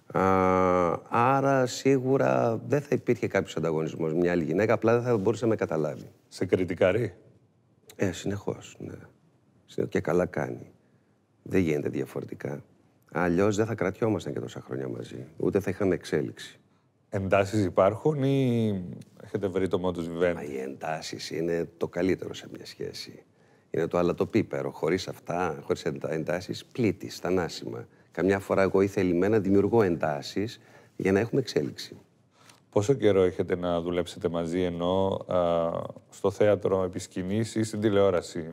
άρα σίγουρα δεν θα υπήρχε κάποιος ανταγωνισμός. Μια άλλη γυναίκα απλά δεν θα μπορούσε να με καταλάβει. Σε κριτικάρει. Ε, συνεχώς. Ναι. Και καλά κάνει. Δεν γίνεται διαφορετικά. Αλλιώς δεν θα κρατιόμασταν και τόσα χρόνια μαζί. Ούτε θα είχαμε εξέλιξη. Εντάσεις υπάρχουν ή έχετε βρει το μότο βιβέν. Οι εντάσεις είναι το καλύτερο σε μια σχέση. Είναι το αλατοπίπερο. Χωρίς αυτά, χωρίς εντάσεις, πλήττεις, θανάσιμα. Καμιά φορά εγώ να δημιουργώ εντάσεις για να έχουμε εξέλιξη. Πόσο καιρό έχετε να δουλέψετε μαζί ενώ στο θέατρο επί ή στην τηλεόραση.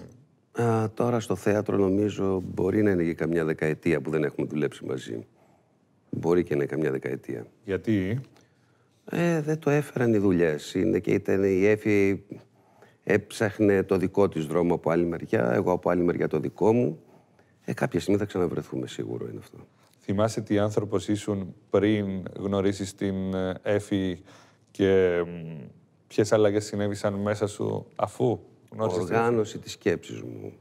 Α, τώρα στο θέατρο νομίζω μπορεί να είναι και καμιά δεκαετία που δεν έχουμε δουλέψει μαζί. Μπορεί και να είναι καμιά δεκαετία. Γιατί? Ε, δεν το έφεραν οι δουλειές. Είναι και ήταν η Εφη έψαχνε το δικό της δρόμο από άλλη μεριά, εγώ από άλλη μεριά το δικό μου. Ε, κάποια στιγμή θα ξαναβρεθούμε, σίγουρο είναι αυτό. Θυμάσαι τι άνθρωπος ήσουν πριν γνωρίσεις την Εφη και ποιες αλλαγές συνέβησαν μέσα σου αφού γνώρισες. Οργάνωση της σκέψης μου.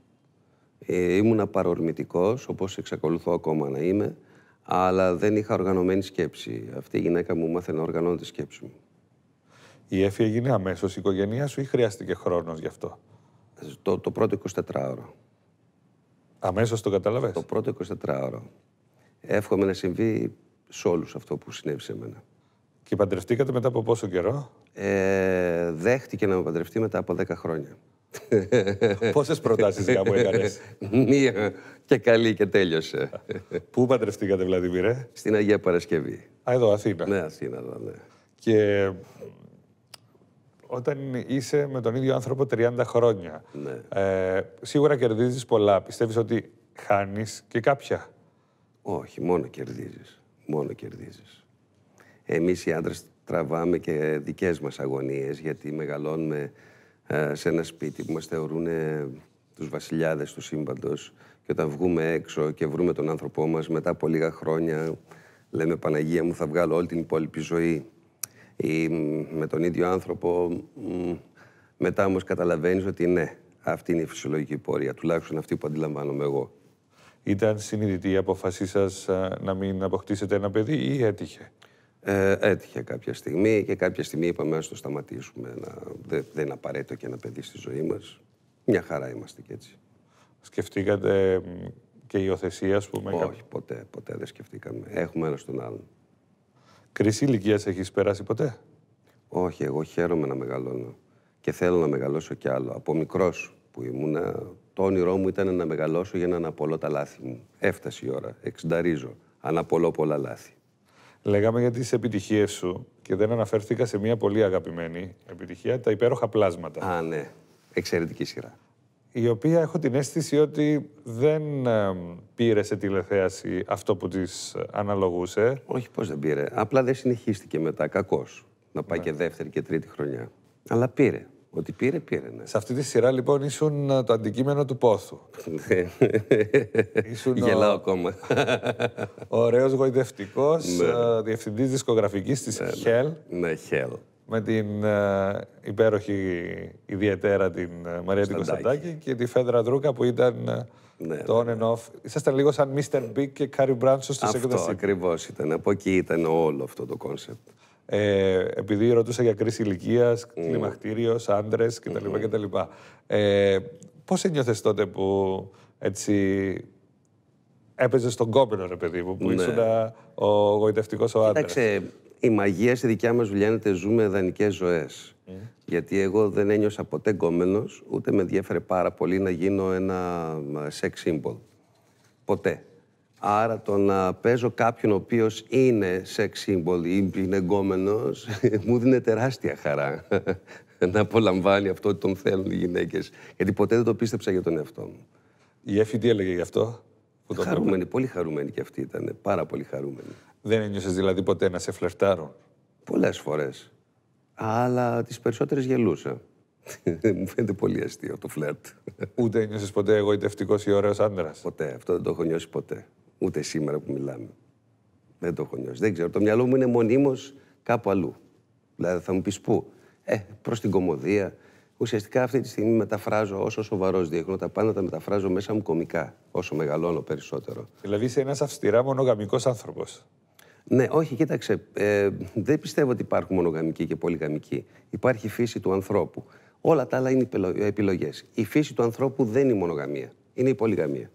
Ε, ήμουνα παρορμητικός, όπως εξακολουθώ ακόμα να είμαι, αλλά δεν είχα οργανωμένη σκέψη. Αυτή η γυναίκα μου μάθε να οργανώνει τη σκέψη μου. Η Εφη έγινε αμέσως η οικογένειά σου ή χρειάστηκε χρόνος γι' αυτό. Το, το πρώτο 24ωρο. Αμέσως το κατάλαβες. Το πρώτο 24ωρο. Εύχομαι να συμβεί σε όλους αυτό που συνέβη σε μένα. Και παντρευτήκατε μετά από πόσο καιρό. Ε, δέχτηκε να με παντρευτεί μετά από 10 χρόνια. Πόσες προτάσεις κάπου έκανες. (laughs) Μία και καλή και τέλειωσε. Πού παντρευτήκατε, Βλαδιμίρε. Στην Αγία Παρασκευή. Α, εδώ, Αθήνα. Ναι, Αθήνα, ναι. Και όταν είσαι με τον ίδιο άνθρωπο 30 χρόνια, ναι. ε, σίγουρα κερδίζεις πολλά. Πιστεύεις ότι χάνεις και κάποια. Όχι, μόνο κερδίζεις. Μόνο κερδίζεις. Εμείς οι άντρες τραβάμε και δικές μας αγωνίες, γιατί μεγαλώνουμε ε, σε ένα σπίτι που μας θεωρούν ε, τους βασιλιάδες του σύμπαντος και όταν βγούμε έξω και βρούμε τον άνθρωπό μας μετά από λίγα χρόνια λέμε Παναγία μου θα βγάλω όλη την υπόλοιπη ζωή ή με τον ίδιο άνθρωπο, μετά όμως καταλαβαίνεις ότι ναι, αυτή είναι η φυσιολογική πορεία, τουλάχιστον αυτή που αντιλαμβάνομαι εγώ. Ήταν συνειδητή η απόφασή σας να μην αποκτήσετε ένα παιδί ή έτυχε. Ε, έτυχε κάποια στιγμή και κάποια στιγμή είπαμε να το σταματήσουμε. Να, δεν, δεν είναι απαραίτητο και ένα παιδί στη ζωή μας. Μια χαρά είμαστε και έτσι. Σκεφτήκατε και υιοθεσία, ας πούμε. Όχι, ποτέ, ποτέ δεν σκεφτήκαμε. Έχουμε ένα τον άλλον. Κρίση ηλικίας έχεις περάσει ποτέ. Όχι, εγώ χαίρομαι να μεγαλώνω. Και θέλω να μεγαλώσω κι άλλο. Από μικρός που ήμουνα, το όνειρό μου ήταν να μεγαλώσω για να αναπολώ τα λάθη μου. Έφτασε η ώρα. Εξενταρίζω. Αναπολώ πολλά λάθη. Λέγαμε για τις επιτυχίες σου και δεν αναφέρθηκα σε μια πολύ αγαπημένη επιτυχία, τα υπέροχα πλάσματα. Α, ναι. Εξαιρετική σειρά η οποία έχω την αίσθηση ότι δεν ε, πήρε σε τηλεθέαση αυτό που της ε, αναλογούσε. Όχι, πώς δεν πήρε. Απλά δεν συνεχίστηκε μετά, κακός, να πάει ναι. και δεύτερη και τρίτη χρονιά. Αλλά πήρε. Ότι πήρε, πήρε, ναι. Σε αυτή τη σειρά, λοιπόν, ήσουν ε, το αντικείμενο του πόθου. Ναι. ήσουν Γελάω ακόμα. Ωραίος γοητευτικός, ναι. διευθυντής δισκογραφικής της ναι, Χέλ. Ναι, Χέλ με την ε, υπέροχη ιδιαίτερα την ε, Μαρία την Κωνσταντάκη και τη Φέδρα Δρούκα που ήταν ε, ναι, το on ναι, and ναι. off. Ήσασταν λίγο σαν Mr. Big και Κάρι στο στη Αυτό ακριβώς ήταν. Από εκεί ήταν όλο αυτό το κόνσεπτ. Ε, επειδή ρωτούσα για κρίση ηλικίας, mm. κλιμακτήριο, άντρε κτλ. Mm. κτλ. Ε, Πώς ένιωθες τότε που έτσι έπαιζες στον κόμπινο, ρε παιδί μου, που ναι. ήσουν ο γοητευτικός ο άντρας η μαγεία στη δικιά μας δουλειά είναι ότι ζούμε δανεικές ζωές. Ε. Γιατί εγώ δεν ένιωσα ποτέ γκόμενος, ούτε με διέφερε πάρα πολύ να γίνω ένα σεξ symbol. Ποτέ. Άρα το να παίζω κάποιον ο οποίος είναι σεξ symbol ή είναι γκόμενος, (laughs) μου δίνει τεράστια χαρά (laughs) να απολαμβάνει αυτό ότι τον θέλουν οι γυναίκες. Γιατί ποτέ δεν το πίστεψα για τον εαυτό μου. Η Εφη έλεγε γι' αυτό. Που το χαρούμενοι, πολύ χαρούμενοι και αυτοί ήταν. Πάρα πολύ χαρούμενοι. Δεν ένιωσες δηλαδή ποτέ να σε φλερτάρουν. Πολλές φορές. Αλλά τις περισσότερες γελούσα. (laughs) Μου φαίνεται πολύ αστείο το φλερτ. Ούτε ένιωσες ποτέ εγωιτευτικός ή ωραίος άντρα. Ποτέ. Αυτό δεν το έχω νιώσει ποτέ. Ούτε σήμερα που μιλάμε. Δεν το έχω νιώσει. Δεν ξέρω. Το μυαλό μου είναι μονίμως κάπου αλλού. Δηλαδή θα μου πεις πού. Ε, προς την κομμωδία, Ουσιαστικά αυτή τη στιγμή μεταφράζω όσο σοβαρός δείχνω, τα πάντα τα μεταφράζω μέσα μου κομικά, όσο μεγαλώνω περισσότερο. Δηλαδή είσαι ένας αυστηρά μονογαμικός άνθρωπος. Ναι, όχι, κοίταξε. Ε, δεν πιστεύω ότι υπάρχουν μονογαμικοί και πολυγαμικοί. Υπάρχει η φύση του ανθρώπου. Όλα τα άλλα είναι επιλογές. Η φύση του ανθρώπου δεν είναι η μονογαμία. Είναι η πολυγαμία.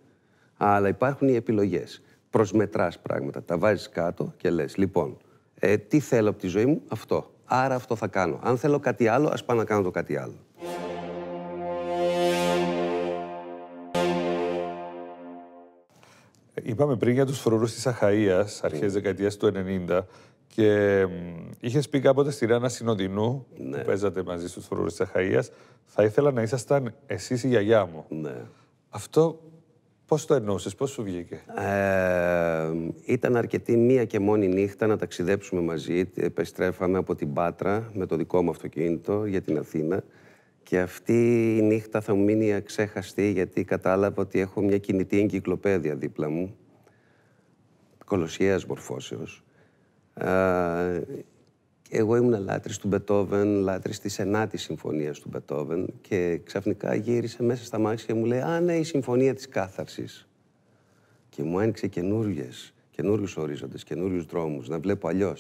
Αλλά υπάρχουν οι επιλογές. Προσμετράς πράγματα. Τα βάζεις κάτω και λες, λοιπόν, ε, τι θέλω από τη ζωή μου, αυτό. Άρα αυτό θα κάνω. Αν θέλω κάτι άλλο, ας πάω να κάνω το κάτι άλλο. Είπαμε πριν για τους φρουρούς της Αχαΐας, αρχές ναι. δεκαετίας του 90, και είχες πει κάποτε στη Ράνα Συνοδεινού, ναι. που παίζατε μαζί στους φρουρούς της Αχαΐας, θα ήθελα να ήσασταν εσείς η γιαγιά μου. Ναι. Αυτό πώς το εννοούσες, πώς σου βγήκε. Ε, ήταν αρκετή μία και μόνη νύχτα να ταξιδέψουμε μαζί. Επιστρέφαμε από την Πάτρα με το δικό μου αυτοκίνητο για την Αθήνα. Και αυτή η νύχτα θα μου μείνει αξέχαστη γιατί κατάλαβα ότι έχω μια κινητή εγκυκλοπαίδεια δίπλα μου, κολοσιαίας μορφώσεως. Εγώ ήμουν λάτρης του Μπετόβεν, λάτρης της ενάτης συμφωνίας του Μπετόβεν και ξαφνικά γύρισε μέσα στα μάξια και μου λέει «Α, ναι, η συμφωνία της κάθαρσης». Και μου άνοιξε καινούριες, καινούριους ορίζοντες, καινούριους δρόμους, να βλέπω αλλιώς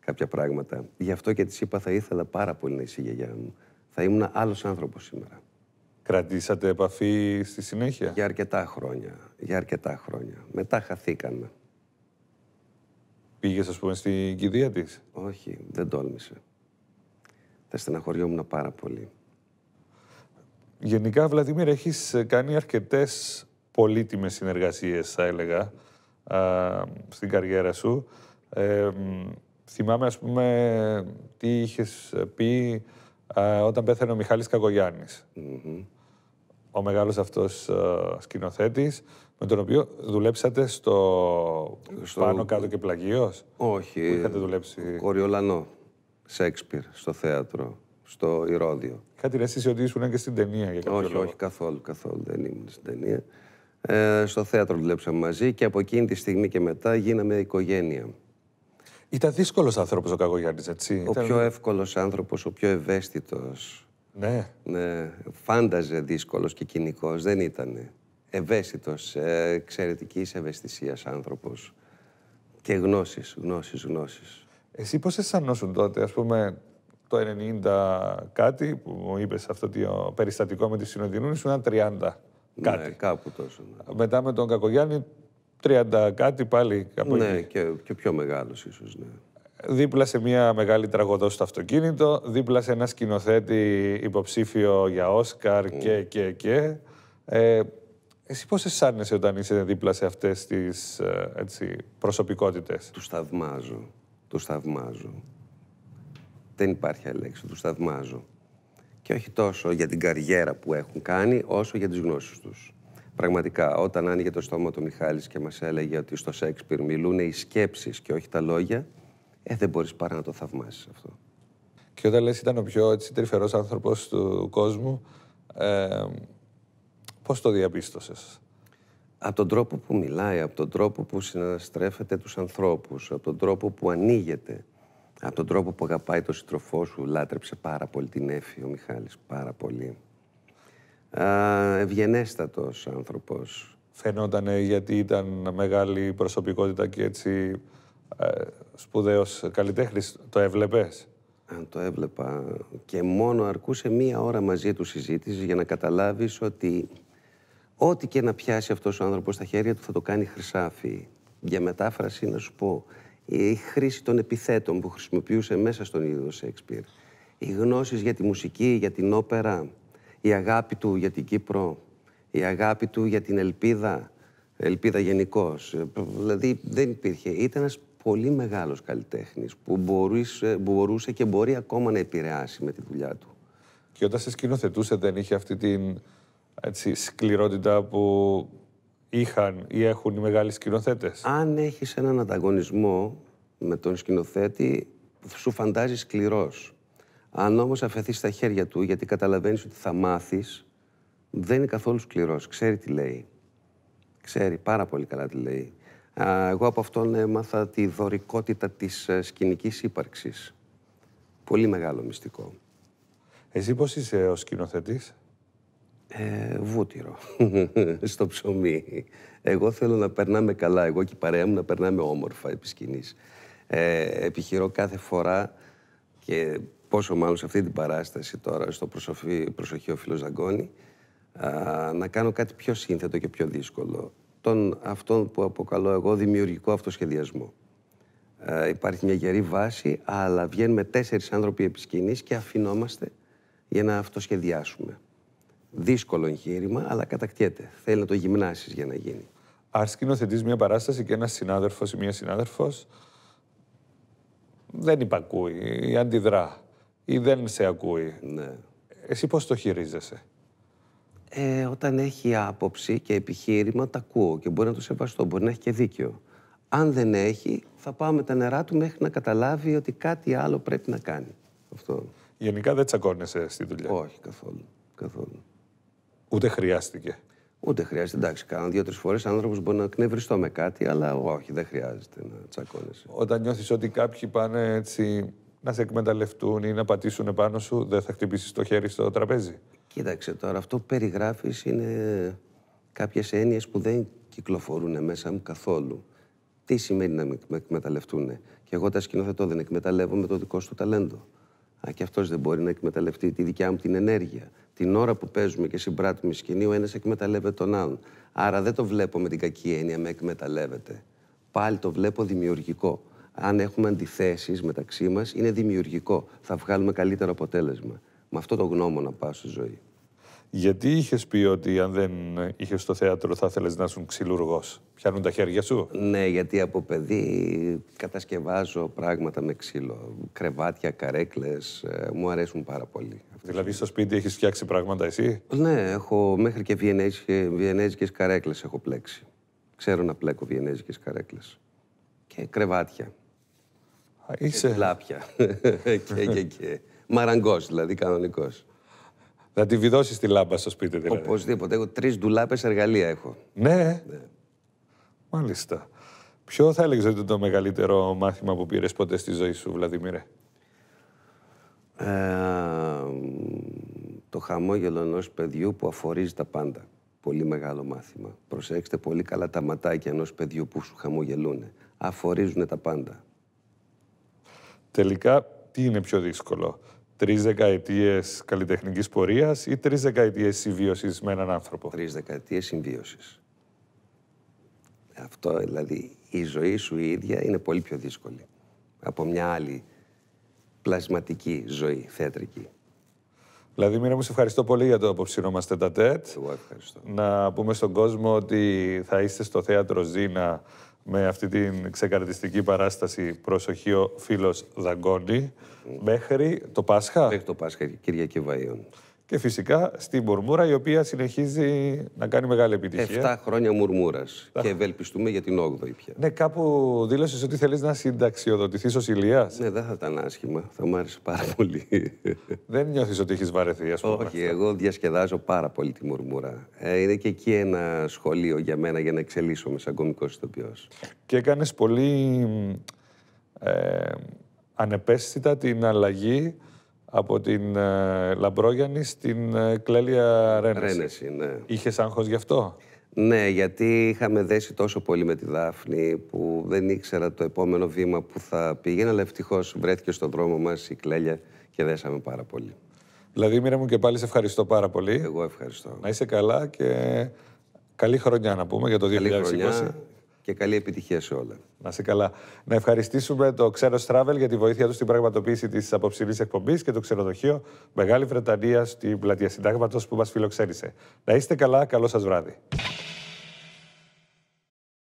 κάποια πράγματα. Γι' αυτό και της είπα θα ήθελα πάρα πολύ να είσαι η γιαγιά μου θα ήμουν άλλος άνθρωπος σήμερα. Κρατήσατε επαφή στη συνέχεια. Για αρκετά χρόνια. Για αρκετά χρόνια. Μετά χαθήκαμε. Πήγες, ας πούμε, στην κηδεία της. Όχι, δεν τόλμησε. Θα στεναχωριόμουν πάρα πολύ. Γενικά, Βλαδιμίρ, έχεις κάνει αρκετές πολύτιμες συνεργασίες, θα έλεγα, α, στην καριέρα σου. Ε, θυμάμαι, ας πούμε, τι είχες πει ε, όταν πέθανε ο Μιχάλης mm-hmm. Ο μεγάλος αυτός ε, σκηνοθέτης, με τον οποίο δουλέψατε στο, στο... πάνω κάτω και πλαγίος. Όχι. Που είχατε δουλέψει. Κοριολάνο, Σέξπιρ, στο θέατρο, στο Ηρόδιο. Είχα την αίσθηση ότι ήσουν και στην ταινία για όχι, λόγο. Όχι, καθόλου, καθόλου δεν ήμουν στην ταινία. Ε, στο θέατρο δουλέψαμε μαζί και από εκείνη τη στιγμή και μετά γίναμε οικογένεια. Ήταν δύσκολος άνθρωπος ο Κακογιάννη, έτσι. Ο πιο εύκολος άνθρωπος, ο πιο ευαίσθητος. Ναι. ναι. Φάνταζε δύσκολος και κοινικός, δεν ήταν. Ευαίσθητος, ε, εξαιρετικής ευαισθησίας άνθρωπος. Και γνώσεις, γνώσεις, γνώσεις. Εσύ πώς αισθανόσουν τότε, ας πούμε, το 90 κάτι, που μου είπες αυτό το περιστατικό με τη Συνοδεινούν, ήσουν 30 ναι, κάτι. Ναι, κάπου τόσο. Ναι. Μετά με τον Κακογιάννη 30 κάτι πάλι κάπου Ναι, εκεί. και, και πιο μεγάλος ίσως, ναι. Δίπλα σε μια μεγάλη τραγωδός στο αυτοκίνητο, δίπλα σε ένα σκηνοθέτη υποψήφιο για Όσκαρ mm. και, και, και. Ε, εσύ πώς αισθάνεσαι όταν είσαι δίπλα σε αυτές τις ε, έτσι, προσωπικότητες. Του θαυμάζω. Του θαυμάζω. Δεν υπάρχει άλλη λέξη. Του θαυμάζω. Και όχι τόσο για την καριέρα που έχουν κάνει, όσο για τις γνώσεις τους. Πραγματικά, όταν άνοιγε το στόμα του Μιχάλης και μας έλεγε ότι στο Σέξπιρ μιλούν οι σκέψεις και όχι τα λόγια, ε, δεν μπορείς παρά να το θαυμάσεις αυτό. Και όταν λες ήταν ο πιο τρυφερός άνθρωπος του κόσμου, ε, πώς το διαπιστώσε, Από τον τρόπο που μιλάει, από τον τρόπο που συναναστρέφεται τους ανθρώπους, από τον τρόπο που ανοίγεται, από τον τρόπο που αγαπάει τον σύντροφό σου, λάτρεψε πάρα πολύ την Εφη ο Μιχάλης, πάρα πολύ ευγενέστατος άνθρωπος. Φαινόταν ε, γιατί ήταν μεγάλη προσωπικότητα και έτσι ε, σπουδαίος καλλιτέχνης. Το έβλεπες? Αν το έβλεπα και μόνο αρκούσε μία ώρα μαζί του συζήτησης για να καταλάβεις ότι ό,τι και να πιάσει αυτός ο άνθρωπος στα χέρια του θα το κάνει χρυσάφι. Για μετάφραση να σου πω, η χρήση των επιθέτων που χρησιμοποιούσε μέσα στον ίδιο Σέξπιρ, οι γνώσεις για τη μουσική, για την όπερα, η αγάπη του για την Κύπρο, η αγάπη του για την ελπίδα, ελπίδα γενικώς. Ε, δηλαδή δεν υπήρχε. Ήταν ένας πολύ μεγάλος καλλιτέχνης που μπορούσε, και μπορεί ακόμα να επηρεάσει με τη δουλειά του. Και όταν σε σκηνοθετούσε δεν είχε αυτή την έτσι, σκληρότητα που είχαν ή έχουν οι μεγάλοι σκηνοθέτες. Αν έχεις έναν ανταγωνισμό με τον σκηνοθέτη, σου φαντάζεις σκληρός. Αν όμως αφαιθείς στα χέρια του, γιατί καταλαβαίνεις ότι θα μάθεις, δεν είναι καθόλου σκληρός. Ξέρει τι λέει. Ξέρει πάρα πολύ καλά τι λέει. Εγώ από αυτόν έμαθα τη δωρικότητα της ε, σκηνικής ύπαρξης. Πολύ μεγάλο μυστικό. Εσύ πώς είσαι ο σκηνοθετής? Ε, βούτυρο. (laughs) Στο ψωμί. Εγώ θέλω να περνάμε καλά. Εγώ και η παρέα μου να περνάμε όμορφα επί σκηνής. Ε, επιχειρώ κάθε φορά και πόσο μάλλον σε αυτή την παράσταση τώρα, στο προσοχή, προσοχή ο φίλος Ζαγκώνη, α, να κάνω κάτι πιο σύνθετο και πιο δύσκολο. Τον, αυτόν που αποκαλώ εγώ δημιουργικό αυτοσχεδιασμό. Ε, υπάρχει μια γερή βάση, αλλά βγαίνουμε τέσσερις άνθρωποι επί σκηνής και αφινόμαστε για να αυτοσχεδιάσουμε. Δύσκολο εγχείρημα, αλλά κατακτιέται. Θέλει να το γυμνάσεις για να γίνει. Αν σκηνοθετείς μια παράσταση και ένας συνάδελφος ή μια συνάδελφος δεν υπακούει ή αντιδρά ή δεν σε ακούει. Ναι. Εσύ πώς το χειρίζεσαι. Ε, όταν έχει άποψη και επιχείρημα, τα ακούω και μπορεί να το σεβαστώ, μπορεί να έχει και δίκιο. Αν δεν έχει, θα πάω με τα νερά του μέχρι να καταλάβει ότι κάτι άλλο πρέπει να κάνει. Αυτό. Γενικά δεν τσακώνεσαι στη δουλειά. Όχι, καθόλου. καθόλου. Ούτε χρειάστηκε. Ούτε χρειάζεται. Εντάξει, κάνω δύο-τρει φορές. Άνθρωπος μπορεί να κνευριστώ με κάτι, αλλά όχι, δεν χρειάζεται να τσακώνεσαι. Όταν νιώθεις ότι κάποιοι πάνε έτσι να σε εκμεταλλευτούν ή να πατήσουν επάνω σου, δεν θα χτυπήσεις το χέρι στο τραπέζι. Κοίταξε τώρα, αυτό που περιγράφεις είναι κάποιες έννοιες που δεν κυκλοφορούν μέσα μου καθόλου. Τι σημαίνει να με εκμεταλλευτούν. Και εγώ τα σκηνοθετώ, δεν εκμεταλλεύομαι το δικό σου ταλέντο. Α, και αυτός δεν μπορεί να εκμεταλλευτεί τη δικιά μου την ενέργεια. Την ώρα που παίζουμε και συμπράττουμε σκηνή, ο ένας εκμεταλλεύεται τον άλλον. Άρα δεν το βλέπω με την κακή έννοια, με εκμεταλλεύεται. Πάλι το βλέπω δημιουργικό αν έχουμε αντιθέσεις μεταξύ μας, είναι δημιουργικό. Θα βγάλουμε καλύτερο αποτέλεσμα. Με αυτό το γνώμο να πάω στη ζωή. Γιατί είχες πει ότι αν δεν είχες στο θέατρο θα ήθελες να είσαι ξυλουργός. Πιάνουν τα χέρια σου. Ναι, γιατί από παιδί κατασκευάζω πράγματα με ξύλο. Κρεβάτια, καρέκλες. Ε, μου αρέσουν πάρα πολύ. Δηλαδή στο σπίτι έχεις φτιάξει πράγματα εσύ. Ναι, έχω μέχρι και βιενέζικες καρέκλες έχω πλέξει. Ξέρω να πλέκω βιενέζικες καρέκλες. Και κρεβάτια. Είσαι... Και λάπια. (laughs) και, και, και. Μαραγκός, δηλαδή, κανονικός. Να τη βιδώσεις τη λάμπα στο σπίτι, δηλαδή. Οπωσδήποτε. Έχω τρεις ντουλάπες εργαλεία έχω. Ναι. ναι. Μάλιστα. Ποιο θα έλεγες ότι ήταν το μεγαλύτερο μάθημα που πήρες ποτέ στη ζωή σου, Βλαδιμίρε. Ε, το χαμόγελο ενός παιδιού που αφορίζει τα πάντα. Πολύ μεγάλο μάθημα. Προσέξτε πολύ καλά τα ματάκια ενός παιδιού που σου χαμογελούν. Αφορίζουν τα πάντα. Τελικά, τι είναι πιο δύσκολο, τρεις δεκαετίες καλλιτεχνικής πορείας ή τρεις δεκαετίες συμβίωσης με έναν άνθρωπο. Τρεις δεκαετίες συμβίωσης. Αυτό δηλαδή η ζωή σου η ίδια είναι πολύ πιο δύσκολη από μια άλλη πλασματική ζωή θέατρική. Δηλαδή, μου, σε ευχαριστώ πολύ για το απόψινό μας τετατέτ. Εγώ ευχαριστώ. Να πούμε στον κόσμο ότι θα είστε στο θέατρο Ζήνα με αυτή την ξεκαρδιστική παράσταση «Προσοχή ο φίλος Δαγκόντι μέχρι το Πάσχα. Μέχρι το Πάσχα, Κυριακή Βαΐων. Και φυσικά στη Μουρμούρα, η οποία συνεχίζει να κάνει μεγάλη επιτυχία. Εφτά χρόνια Μουρμούρας. Και ευελπιστούμε για την 8η πια. Ναι, κάπου δήλωσες ότι θέλεις να συνταξιοδοτηθείς ως ηλίας. Ναι, δεν θα ήταν άσχημα. Θα μου άρεσε πάρα ναι. πολύ. δεν νιώθεις ότι έχεις βαρεθεί, ας πούμε. Όχι, εγώ διασκεδάζω πάρα πολύ τη Μουρμούρα. Ε, είναι και εκεί ένα σχολείο για μένα για να εξελίσσομαι σαν κομικός ηθοποιός. Και έκανες πολύ. Ε, ανεπαίσθητα την αλλαγή από την ε, Λαμπρόγιανη στην ε, Κλέλια Ρένεση. Ρένεση, ναι. Είχες άγχος γι' αυτό? Ναι, γιατί είχαμε δέσει τόσο πολύ με τη Δάφνη που δεν ήξερα το επόμενο βήμα που θα πήγαινε, αλλά ευτυχώς βρέθηκε στον δρόμο μας η Κλέλια και δέσαμε πάρα πολύ. Δηλαδή, μοίρα μου και πάλι σε ευχαριστώ πάρα πολύ. Εγώ ευχαριστώ. Να είσαι καλά και καλή χρονιά να πούμε για το 2020. Καλή χρονιά και καλή επιτυχία σε όλα. Να είστε καλά. Να ευχαριστήσουμε το ξένος Travel για τη βοήθεια τους στην πραγματοποίηση της αποψηλής εκπομπής και το ξενοδοχείο Μεγάλη Βρετανία στην πλατεία συντάγματος που μας φιλοξένησε. Να είστε καλά, καλό σας βράδυ.